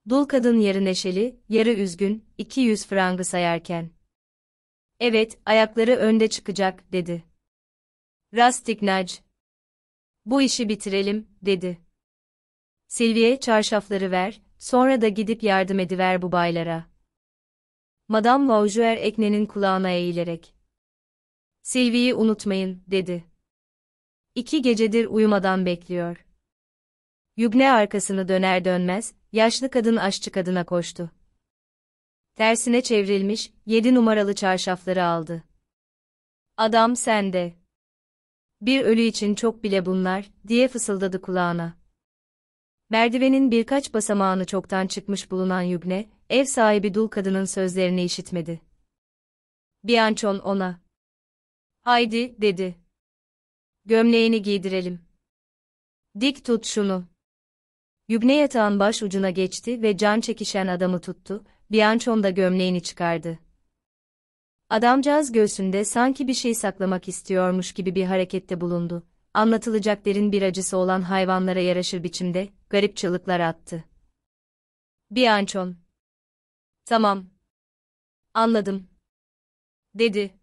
Dul kadın yarı neşeli, yarı üzgün, 200 frangı sayarken. Evet, ayakları önde çıkacak, dedi. Rastignac. Bu işi bitirelim, dedi. Silviye çarşafları ver, sonra da gidip yardım ediver bu baylara. Madame Vaujuer Ekne'nin kulağına eğilerek. Silvi'yi unutmayın, dedi. İki gecedir uyumadan bekliyor. Yügne arkasını döner dönmez, yaşlı kadın aşçı kadına koştu. Tersine çevrilmiş, yedi numaralı çarşafları aldı. Adam sende. Bir ölü için çok bile bunlar, diye fısıldadı kulağına. Merdivenin birkaç basamağını çoktan çıkmış bulunan Yübne, ev sahibi dul kadının sözlerini işitmedi. Biançon ona. Haydi, dedi. Gömleğini giydirelim. Dik tut şunu. Gübne yatağın baş ucuna geçti ve can çekişen adamı tuttu, da gömleğini çıkardı. Adamcağız göğsünde sanki bir şey saklamak istiyormuş gibi bir harekette bulundu. Anlatılacak derin bir acısı olan hayvanlara yaraşır biçimde, garip çığlıklar attı. Bianchon. Tamam. Anladım. Dedi.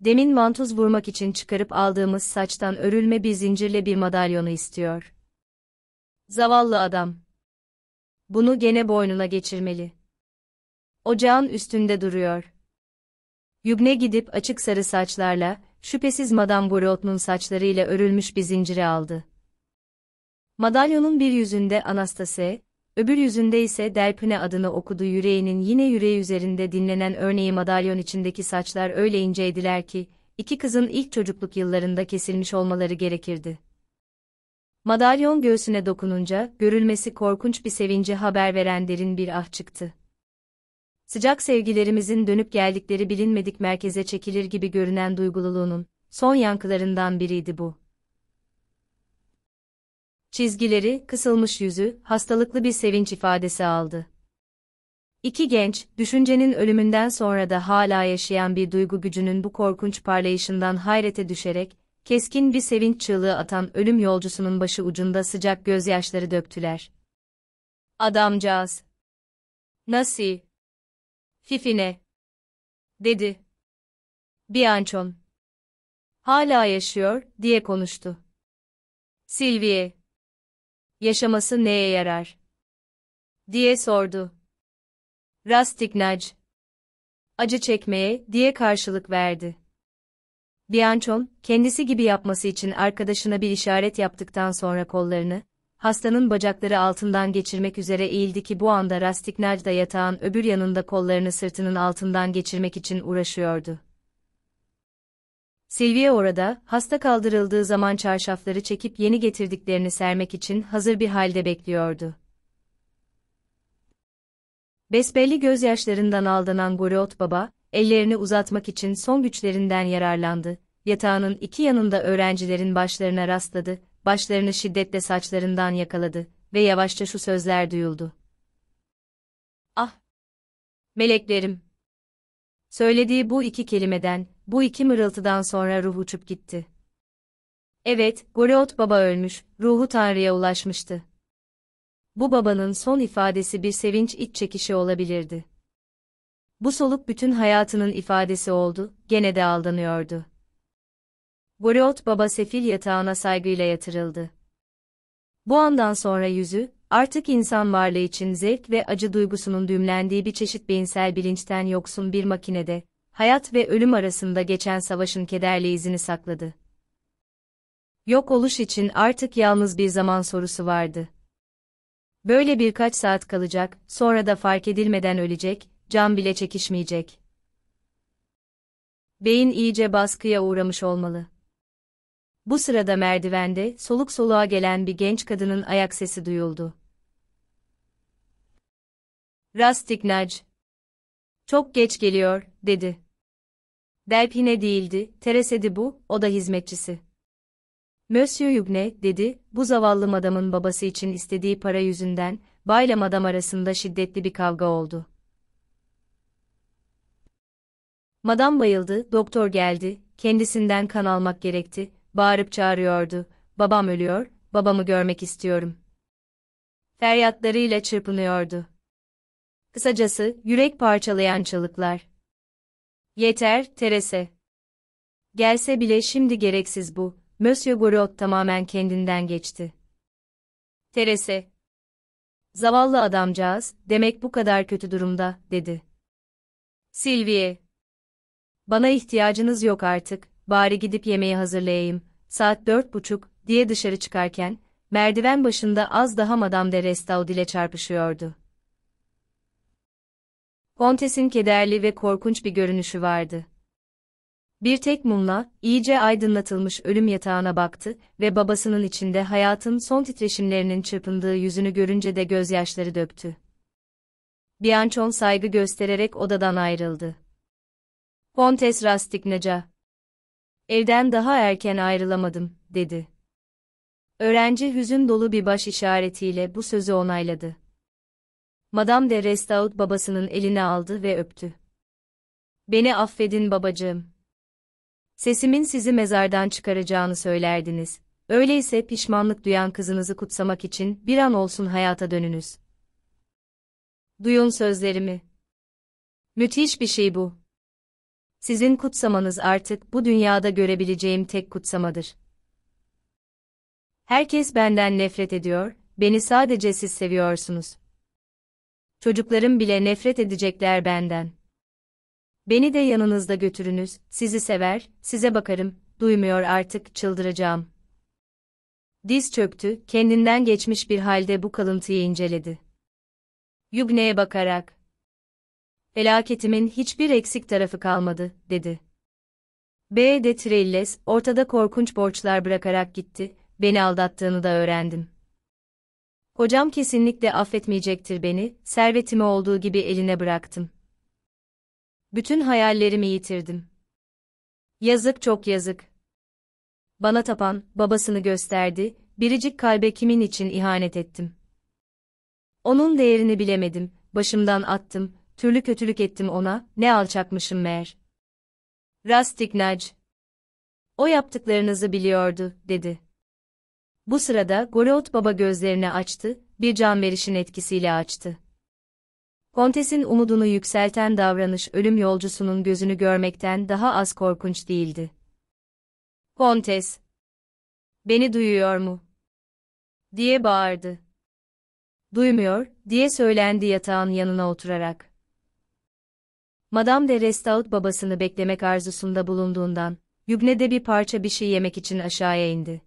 Demin mantuz vurmak için çıkarıp aldığımız saçtan örülme bir zincirle bir madalyonu istiyor. Zavallı adam. Bunu gene boynuna geçirmeli. Ocağın üstünde duruyor. Yübne gidip açık sarı saçlarla, şüphesiz Madame Boriot'un saçlarıyla örülmüş bir zinciri aldı. Madalyonun bir yüzünde Anastase, öbür yüzünde ise Delpine adını okudu yüreğinin yine yüreği üzerinde dinlenen örneği madalyon içindeki saçlar öyle inceydiler ki, iki kızın ilk çocukluk yıllarında kesilmiş olmaları gerekirdi. Madalyon göğsüne dokununca, görülmesi korkunç bir sevinci haber veren derin bir ah çıktı. Sıcak sevgilerimizin dönüp geldikleri bilinmedik merkeze çekilir gibi görünen duygululuğunun, son yankılarından biriydi bu. Çizgileri, kısılmış yüzü, hastalıklı bir sevinç ifadesi aldı. İki genç, düşüncenin ölümünden sonra da hala yaşayan bir duygu gücünün bu korkunç parlayışından hayrete düşerek, keskin bir sevinç çığlığı atan ölüm yolcusunun başı ucunda sıcak gözyaşları döktüler. Adamcağız. Nasıl? Fifine. Dedi. Bianchon. Hala yaşıyor, diye konuştu. Silvie. Yaşaması neye yarar? Diye sordu. Rastiknaj. Acı çekmeye, diye karşılık verdi. Bianchon, kendisi gibi yapması için arkadaşına bir işaret yaptıktan sonra kollarını, hastanın bacakları altından geçirmek üzere eğildi ki bu anda Rastignac da yatağın öbür yanında kollarını sırtının altından geçirmek için uğraşıyordu. Silvia orada, hasta kaldırıldığı zaman çarşafları çekip yeni getirdiklerini sermek için hazır bir halde bekliyordu. Besbelli gözyaşlarından aldanan Goriot Baba, ellerini uzatmak için son güçlerinden yararlandı yatağının iki yanında öğrencilerin başlarına rastladı, başlarını şiddetle saçlarından yakaladı ve yavaşça şu sözler duyuldu. Ah! Meleklerim! Söylediği bu iki kelimeden, bu iki mırıltıdan sonra ruh uçup gitti. Evet, Goreot baba ölmüş, ruhu Tanrı'ya ulaşmıştı. Bu babanın son ifadesi bir sevinç iç çekişi olabilirdi. Bu soluk bütün hayatının ifadesi oldu, gene de aldanıyordu. Boriot baba sefil yatağına saygıyla yatırıldı. Bu andan sonra yüzü, artık insan varlığı için zevk ve acı duygusunun düğümlendiği bir çeşit beyinsel bilinçten yoksun bir makinede, hayat ve ölüm arasında geçen savaşın kederli izini sakladı. Yok oluş için artık yalnız bir zaman sorusu vardı. Böyle birkaç saat kalacak, sonra da fark edilmeden ölecek, can bile çekişmeyecek. Beyin iyice baskıya uğramış olmalı. Bu sırada merdivende soluk soluğa gelen bir genç kadının ayak sesi duyuldu. Rastignac Çok geç geliyor, dedi. Delpine değildi, Teresedi bu, o da hizmetçisi. Monsieur Yugne, dedi, bu zavallı adamın babası için istediği para yüzünden, bayla madam arasında şiddetli bir kavga oldu. Madam bayıldı, doktor geldi, kendisinden kan almak gerekti, bağırıp çağırıyordu. Babam ölüyor, babamı görmek istiyorum. Feryatlarıyla çırpınıyordu. Kısacası yürek parçalayan çalıklar. Yeter, Terese. Gelse bile şimdi gereksiz bu. Monsieur Goriot tamamen kendinden geçti. Terese. Zavallı adamcağız, demek bu kadar kötü durumda, dedi. Silvie. Bana ihtiyacınız yok artık, bari gidip yemeği hazırlayayım, saat dört buçuk, diye dışarı çıkarken, merdiven başında az daha Madame de Restaud ile çarpışıyordu. Kontes'in kederli ve korkunç bir görünüşü vardı. Bir tek mumla, iyice aydınlatılmış ölüm yatağına baktı ve babasının içinde hayatın son titreşimlerinin çırpındığı yüzünü görünce de gözyaşları döktü. Bianchon saygı göstererek odadan ayrıldı. Kontes Rastignaca Evden daha erken ayrılamadım, dedi. Öğrenci hüzün dolu bir baş işaretiyle bu sözü onayladı. Madame de Restaud babasının elini aldı ve öptü. Beni affedin babacığım. Sesimin sizi mezardan çıkaracağını söylerdiniz. Öyleyse pişmanlık duyan kızınızı kutsamak için bir an olsun hayata dönünüz. Duyun sözlerimi. Müthiş bir şey bu. Sizin kutsamanız artık bu dünyada görebileceğim tek kutsamadır. Herkes benden nefret ediyor, beni sadece siz seviyorsunuz. Çocuklarım bile nefret edecekler benden. Beni de yanınızda götürünüz, sizi sever, size bakarım, duymuyor artık, çıldıracağım. Diz çöktü, kendinden geçmiş bir halde bu kalıntıyı inceledi. Yugne'ye bakarak, felaketimin hiçbir eksik tarafı kalmadı, dedi. B. de Trilles, ortada korkunç borçlar bırakarak gitti, beni aldattığını da öğrendim. Hocam kesinlikle affetmeyecektir beni, servetimi olduğu gibi eline bıraktım. Bütün hayallerimi yitirdim. Yazık çok yazık. Bana tapan, babasını gösterdi, biricik kalbe kimin için ihanet ettim. Onun değerini bilemedim, başımdan attım, türlü kötülük ettim ona, ne alçakmışım meğer. Rastignac, O yaptıklarınızı biliyordu, dedi. Bu sırada Goriot Baba gözlerini açtı, bir canverişin etkisiyle açtı. Kontes'in umudunu yükselten davranış ölüm yolcusunun gözünü görmekten daha az korkunç değildi. Kontes, beni duyuyor mu? diye bağırdı. Duymuyor, diye söylendi yatağın yanına oturarak. Madame de Restaud babasını beklemek arzusunda bulunduğundan, de bir parça bir şey yemek için aşağıya indi.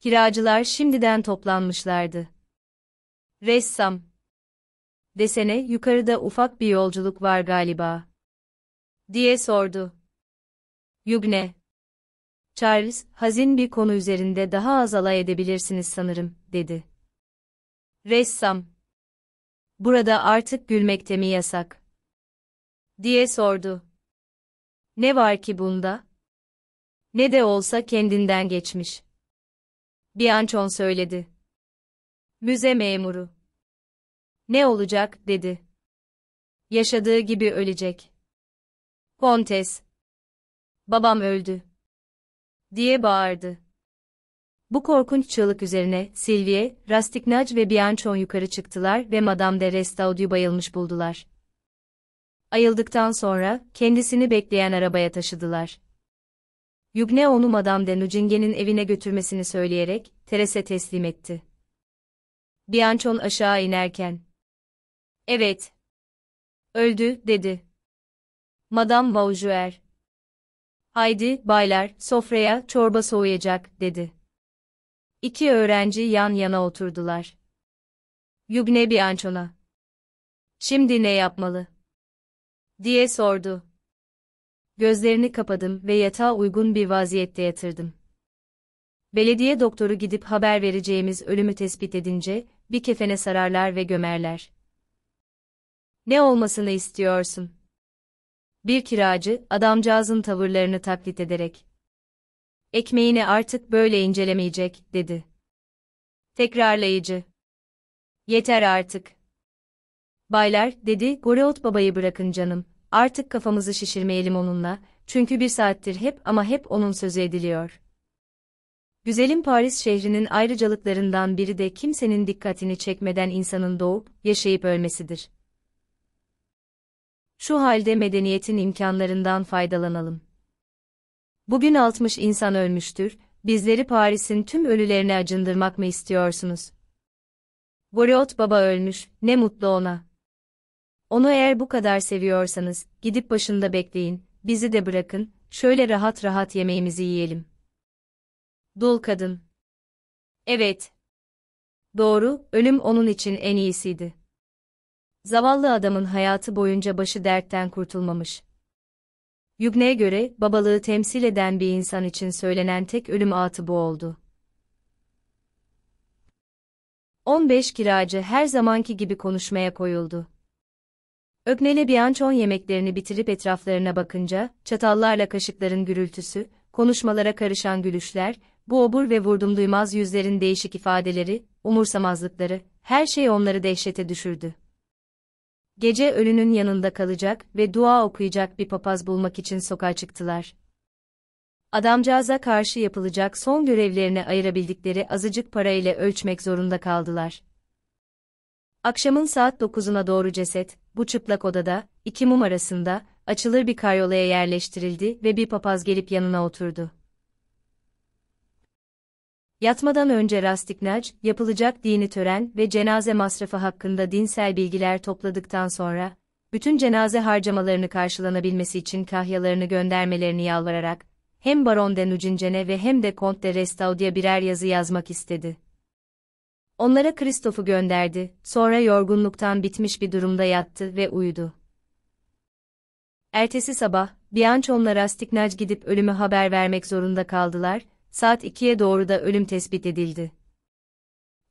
Kiracılar şimdiden toplanmışlardı. Ressam. Desene yukarıda ufak bir yolculuk var galiba. Diye sordu. Yügne. Charles, hazin bir konu üzerinde daha az alay edebilirsiniz sanırım, dedi. Ressam. Burada artık gülmekte mi yasak? diye sordu. Ne var ki bunda? Ne de olsa kendinden geçmiş. Bianchon söyledi. Müze memuru. Ne olacak dedi. Yaşadığı gibi ölecek. Kontes. Babam öldü. Diye bağırdı. Bu korkunç çığlık üzerine Silvie, Rastignac ve Bianchon yukarı çıktılar ve Madame de Restaud'u bayılmış buldular. Ayıldıktan sonra, kendisini bekleyen arabaya taşıdılar. Yugne onu Madame de Nucingen'in evine götürmesini söyleyerek, Teres'e teslim etti. Bianchon aşağı inerken. Evet. Öldü, dedi. Madame Baujuer. Haydi, baylar, sofraya, çorba soğuyacak, dedi. İki öğrenci yan yana oturdular. Yugne Bianchon'a. Şimdi ne yapmalı? diye sordu. Gözlerini kapadım ve yatağa uygun bir vaziyette yatırdım. Belediye doktoru gidip haber vereceğimiz ölümü tespit edince, bir kefene sararlar ve gömerler. Ne olmasını istiyorsun? Bir kiracı, adamcağızın tavırlarını taklit ederek. Ekmeğini artık böyle incelemeyecek, dedi. Tekrarlayıcı. Yeter artık. Baylar, dedi, Goreot babayı bırakın canım, artık kafamızı şişirmeyelim onunla, çünkü bir saattir hep ama hep onun sözü ediliyor. Güzelim Paris şehrinin ayrıcalıklarından biri de kimsenin dikkatini çekmeden insanın doğup, yaşayıp ölmesidir. Şu halde medeniyetin imkanlarından faydalanalım. Bugün 60 insan ölmüştür, bizleri Paris'in tüm ölülerini acındırmak mı istiyorsunuz? Goriot baba ölmüş, ne mutlu ona. Onu eğer bu kadar seviyorsanız, gidip başında bekleyin, bizi de bırakın, şöyle rahat rahat yemeğimizi yiyelim. Dul kadın. Evet. Doğru, ölüm onun için en iyisiydi. Zavallı adamın hayatı boyunca başı dertten kurtulmamış. Yügne'ye göre, babalığı temsil eden bir insan için söylenen tek ölüm atı bu oldu. 15 kiracı her zamanki gibi konuşmaya koyuldu. Ögnele bir an çon yemeklerini bitirip etraflarına bakınca, çatallarla kaşıkların gürültüsü, konuşmalara karışan gülüşler, bu obur ve vurdum duymaz yüzlerin değişik ifadeleri, umursamazlıkları, her şey onları dehşete düşürdü. Gece ölünün yanında kalacak ve dua okuyacak bir papaz bulmak için sokağa çıktılar. Adamcağıza karşı yapılacak son görevlerine ayırabildikleri azıcık parayla ölçmek zorunda kaldılar. Akşamın saat 9'una doğru ceset, bu çıplak odada, iki mum arasında, açılır bir karyolaya yerleştirildi ve bir papaz gelip yanına oturdu. Yatmadan önce Rastiknac, yapılacak dini tören ve cenaze masrafı hakkında dinsel bilgiler topladıktan sonra, bütün cenaze harcamalarını karşılanabilmesi için kahyalarını göndermelerini yalvararak, hem Baron de Nucincen'e ve hem de Comte de Restaud'ya birer yazı yazmak istedi. Onlara Kristof'u gönderdi, sonra yorgunluktan bitmiş bir durumda yattı ve uyudu. Ertesi sabah, Bianchon'la Rastiknaj gidip ölümü haber vermek zorunda kaldılar, saat 2'ye doğru da ölüm tespit edildi.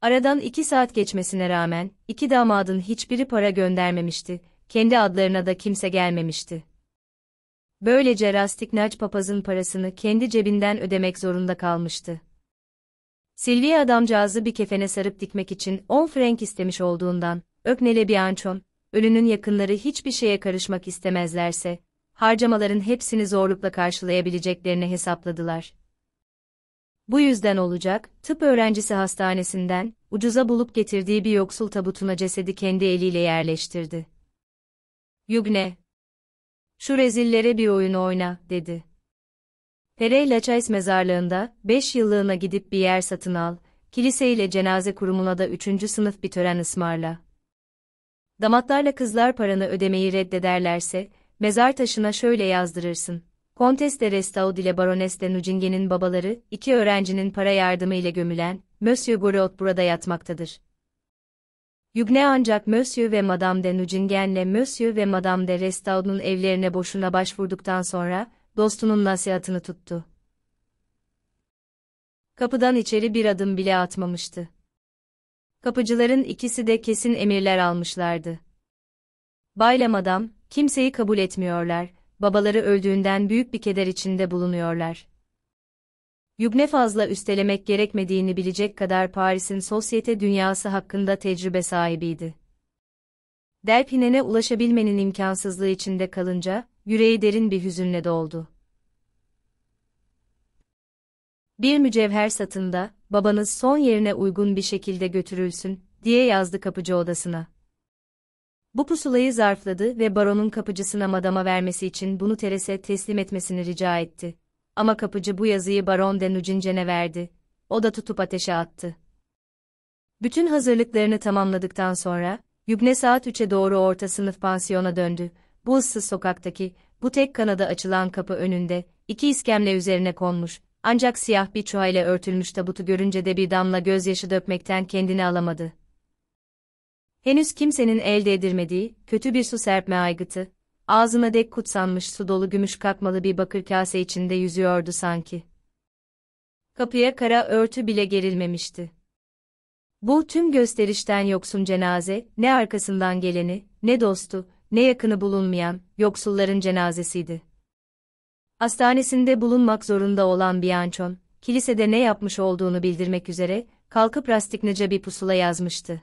Aradan iki saat geçmesine rağmen, iki damadın hiçbiri para göndermemişti, kendi adlarına da kimse gelmemişti. Böylece Rastiknaj papazın parasını kendi cebinden ödemek zorunda kalmıştı. Silvia adamcağızı bir kefene sarıp dikmek için 10 frank istemiş olduğundan, Öknele bir ançon, ölünün yakınları hiçbir şeye karışmak istemezlerse, harcamaların hepsini zorlukla karşılayabileceklerini hesapladılar. Bu yüzden olacak, tıp öğrencisi hastanesinden, ucuza bulup getirdiği bir yoksul tabutuna cesedi kendi eliyle yerleştirdi. Yugne, şu rezillere bir oyun oyna, dedi. Pereira Chase mezarlığında 5 yıllığına gidip bir yer satın al, kilise ile cenaze kurumuna da 3. sınıf bir tören ısmarla. Damatlarla kızlar paranı ödemeyi reddederlerse, mezar taşına şöyle yazdırırsın. Kontes de Restaud ile Barones de Nucingen'in babaları, iki öğrencinin para yardımı ile gömülen, Monsieur Goriot burada yatmaktadır. Yugne ancak Monsieur ve Madame de Nucingen ile Monsieur ve Madame de Restaud'un evlerine boşuna başvurduktan sonra, dostunun nasihatını tuttu. Kapıdan içeri bir adım bile atmamıştı. Kapıcıların ikisi de kesin emirler almışlardı. Baylam adam, kimseyi kabul etmiyorlar, babaları öldüğünden büyük bir keder içinde bulunuyorlar. Yübne fazla üstelemek gerekmediğini bilecek kadar Paris'in sosyete dünyası hakkında tecrübe sahibiydi. Delpinen'e ulaşabilmenin imkansızlığı içinde kalınca, yüreği derin bir hüzünle doldu. Bir mücevher satında, babanız son yerine uygun bir şekilde götürülsün, diye yazdı kapıcı odasına. Bu pusulayı zarfladı ve baronun kapıcısına madama vermesi için bunu Teres'e teslim etmesini rica etti. Ama kapıcı bu yazıyı baron de Nucincen'e verdi. O da tutup ateşe attı. Bütün hazırlıklarını tamamladıktan sonra, Yübne saat 3'e doğru orta sınıf pansiyona döndü bu ıssız sokaktaki, bu tek kanada açılan kapı önünde, iki iskemle üzerine konmuş, ancak siyah bir çuha ile örtülmüş tabutu görünce de bir damla gözyaşı dökmekten kendini alamadı. Henüz kimsenin elde edirmediği kötü bir su serpme aygıtı, ağzına dek kutsanmış su dolu gümüş kakmalı bir bakır kase içinde yüzüyordu sanki. Kapıya kara örtü bile gerilmemişti. Bu tüm gösterişten yoksun cenaze, ne arkasından geleni, ne dostu, ne yakını bulunmayan, yoksulların cenazesiydi. Hastanesinde bulunmak zorunda olan Bianchon, kilisede ne yapmış olduğunu bildirmek üzere, kalkıp rastiknece bir pusula yazmıştı.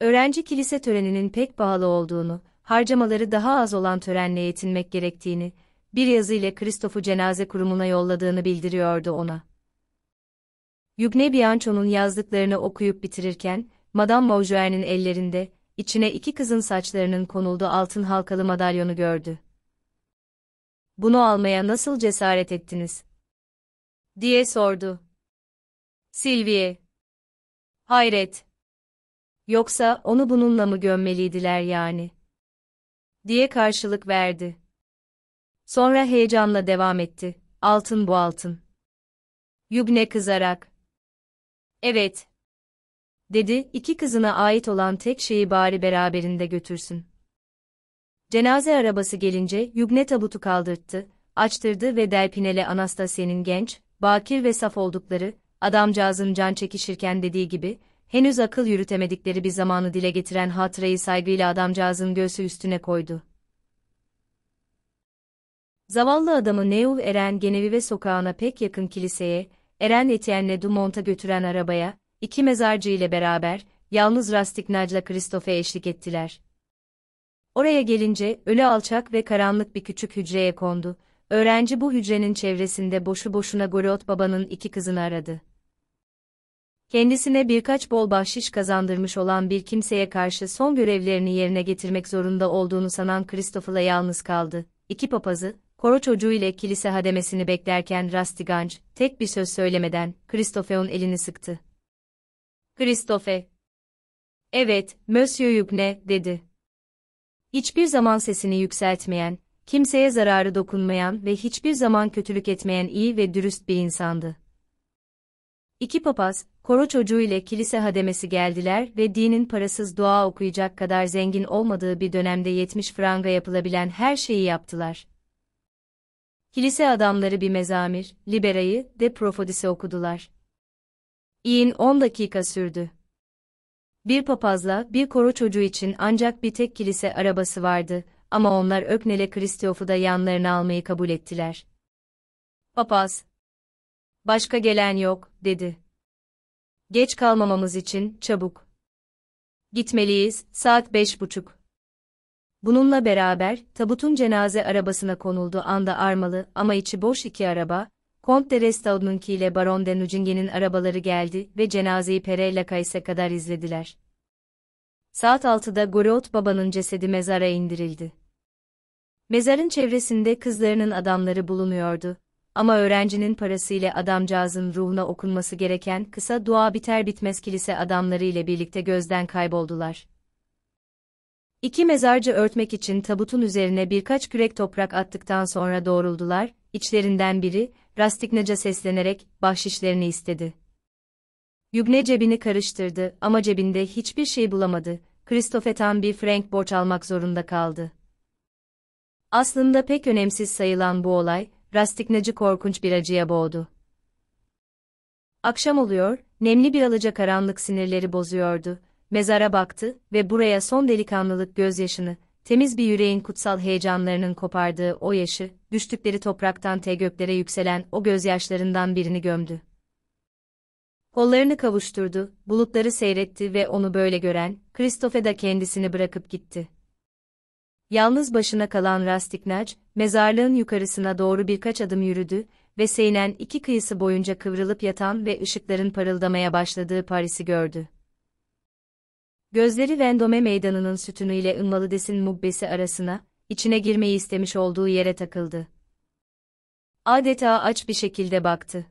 Öğrenci kilise töreninin pek pahalı olduğunu, harcamaları daha az olan törenle yetinmek gerektiğini, bir yazıyla Kristof'u cenaze kurumuna yolladığını bildiriyordu ona. Yügne Biancho'nun yazdıklarını okuyup bitirirken, Madame Maujoer'in ellerinde, içine iki kızın saçlarının konulduğu altın halkalı madalyonu gördü. Bunu almaya nasıl cesaret ettiniz? diye sordu. Silviye. Hayret. Yoksa onu bununla mı gömmeliydiler yani? diye karşılık verdi. Sonra heyecanla devam etti. Altın bu altın. Yübne kızarak. Evet dedi, iki kızına ait olan tek şeyi bari beraberinde götürsün. Cenaze arabası gelince Yügne tabutu kaldırttı, açtırdı ve Delpinel'e Anastasiye'nin genç, bakir ve saf oldukları, adamcağızın can çekişirken dediği gibi, henüz akıl yürütemedikleri bir zamanı dile getiren hatırayı saygıyla adamcağızın göğsü üstüne koydu. Zavallı adamı Neuv Eren Genevive sokağına pek yakın kiliseye, Eren Etienne Dumont'a götüren arabaya, iki mezarcı ile beraber, yalnız Rastiknac'la Kristof'a eşlik ettiler. Oraya gelince, ölü alçak ve karanlık bir küçük hücreye kondu. Öğrenci bu hücrenin çevresinde boşu boşuna Goliot babanın iki kızını aradı. Kendisine birkaç bol bahşiş kazandırmış olan bir kimseye karşı son görevlerini yerine getirmek zorunda olduğunu sanan Kristof'la yalnız kaldı. İki papazı, koro çocuğu ile kilise hademesini beklerken Rastiganç, tek bir söz söylemeden, Kristofeon elini sıktı. Christophe. Evet, Monsieur Yubne dedi. Hiçbir zaman sesini yükseltmeyen, kimseye zararı dokunmayan ve hiçbir zaman kötülük etmeyen iyi ve dürüst bir insandı. İki papaz, koro çocuğu ile kilise hademesi geldiler ve dinin parasız dua okuyacak kadar zengin olmadığı bir dönemde 70 franga yapılabilen her şeyi yaptılar. Kilise adamları bir mezamir, liberayı, de profodise okudular. İğin 10 dakika sürdü. Bir papazla bir koro çocuğu için ancak bir tek kilise arabası vardı ama onlar Öknel'e Kristof'u da yanlarına almayı kabul ettiler. Papaz, başka gelen yok, dedi. Geç kalmamamız için, çabuk. Gitmeliyiz, saat beş buçuk. Bununla beraber, tabutun cenaze arabasına konuldu anda armalı ama içi boş iki araba, Comte de Restaud'unki ile Baron de Nucingen'in arabaları geldi ve cenazeyi Pereyla Kaysa kadar izlediler. Saat 6'da Goriot babanın cesedi mezara indirildi. Mezarın çevresinde kızlarının adamları bulunuyordu. Ama öğrencinin parasıyla adamcağızın ruhuna okunması gereken kısa dua biter bitmez kilise adamları ile birlikte gözden kayboldular. İki mezarcı örtmek için tabutun üzerine birkaç kürek toprak attıktan sonra doğruldular, içlerinden biri, Rastiknaca seslenerek bahşişlerini istedi. Yügne cebini karıştırdı ama cebinde hiçbir şey bulamadı. Kristofetan bir frank borç almak zorunda kaldı. Aslında pek önemsiz sayılan bu olay, Rastiknacı korkunç bir acıya boğdu. Akşam oluyor, nemli bir karanlık sinirleri bozuyordu. Mezara baktı ve buraya son delikanlılık gözyaşını, temiz bir yüreğin kutsal heyecanlarının kopardığı o yaşı, düştükleri topraktan te göklere yükselen o gözyaşlarından birini gömdü. Kollarını kavuşturdu, bulutları seyretti ve onu böyle gören, Kristofe da kendisini bırakıp gitti. Yalnız başına kalan Rastignac, mezarlığın yukarısına doğru birkaç adım yürüdü ve seinen iki kıyısı boyunca kıvrılıp yatan ve ışıkların parıldamaya başladığı Paris'i gördü. Gözleri Vendome meydanının sütunu ile Ünvalıdes'in mubbesi arasına, içine girmeyi istemiş olduğu yere takıldı. Adeta aç bir şekilde baktı.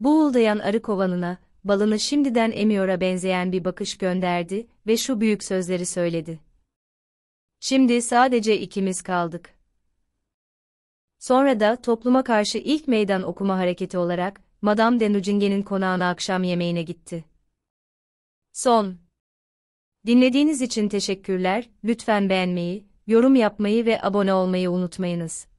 Buğuldayan arı kovanına, balını şimdiden emiyor'a benzeyen bir bakış gönderdi ve şu büyük sözleri söyledi. Şimdi sadece ikimiz kaldık. Sonra da topluma karşı ilk meydan okuma hareketi olarak Madame de Nucingen'in konağına akşam yemeğine gitti. Son Dinlediğiniz için teşekkürler, lütfen beğenmeyi, yorum yapmayı ve abone olmayı unutmayınız.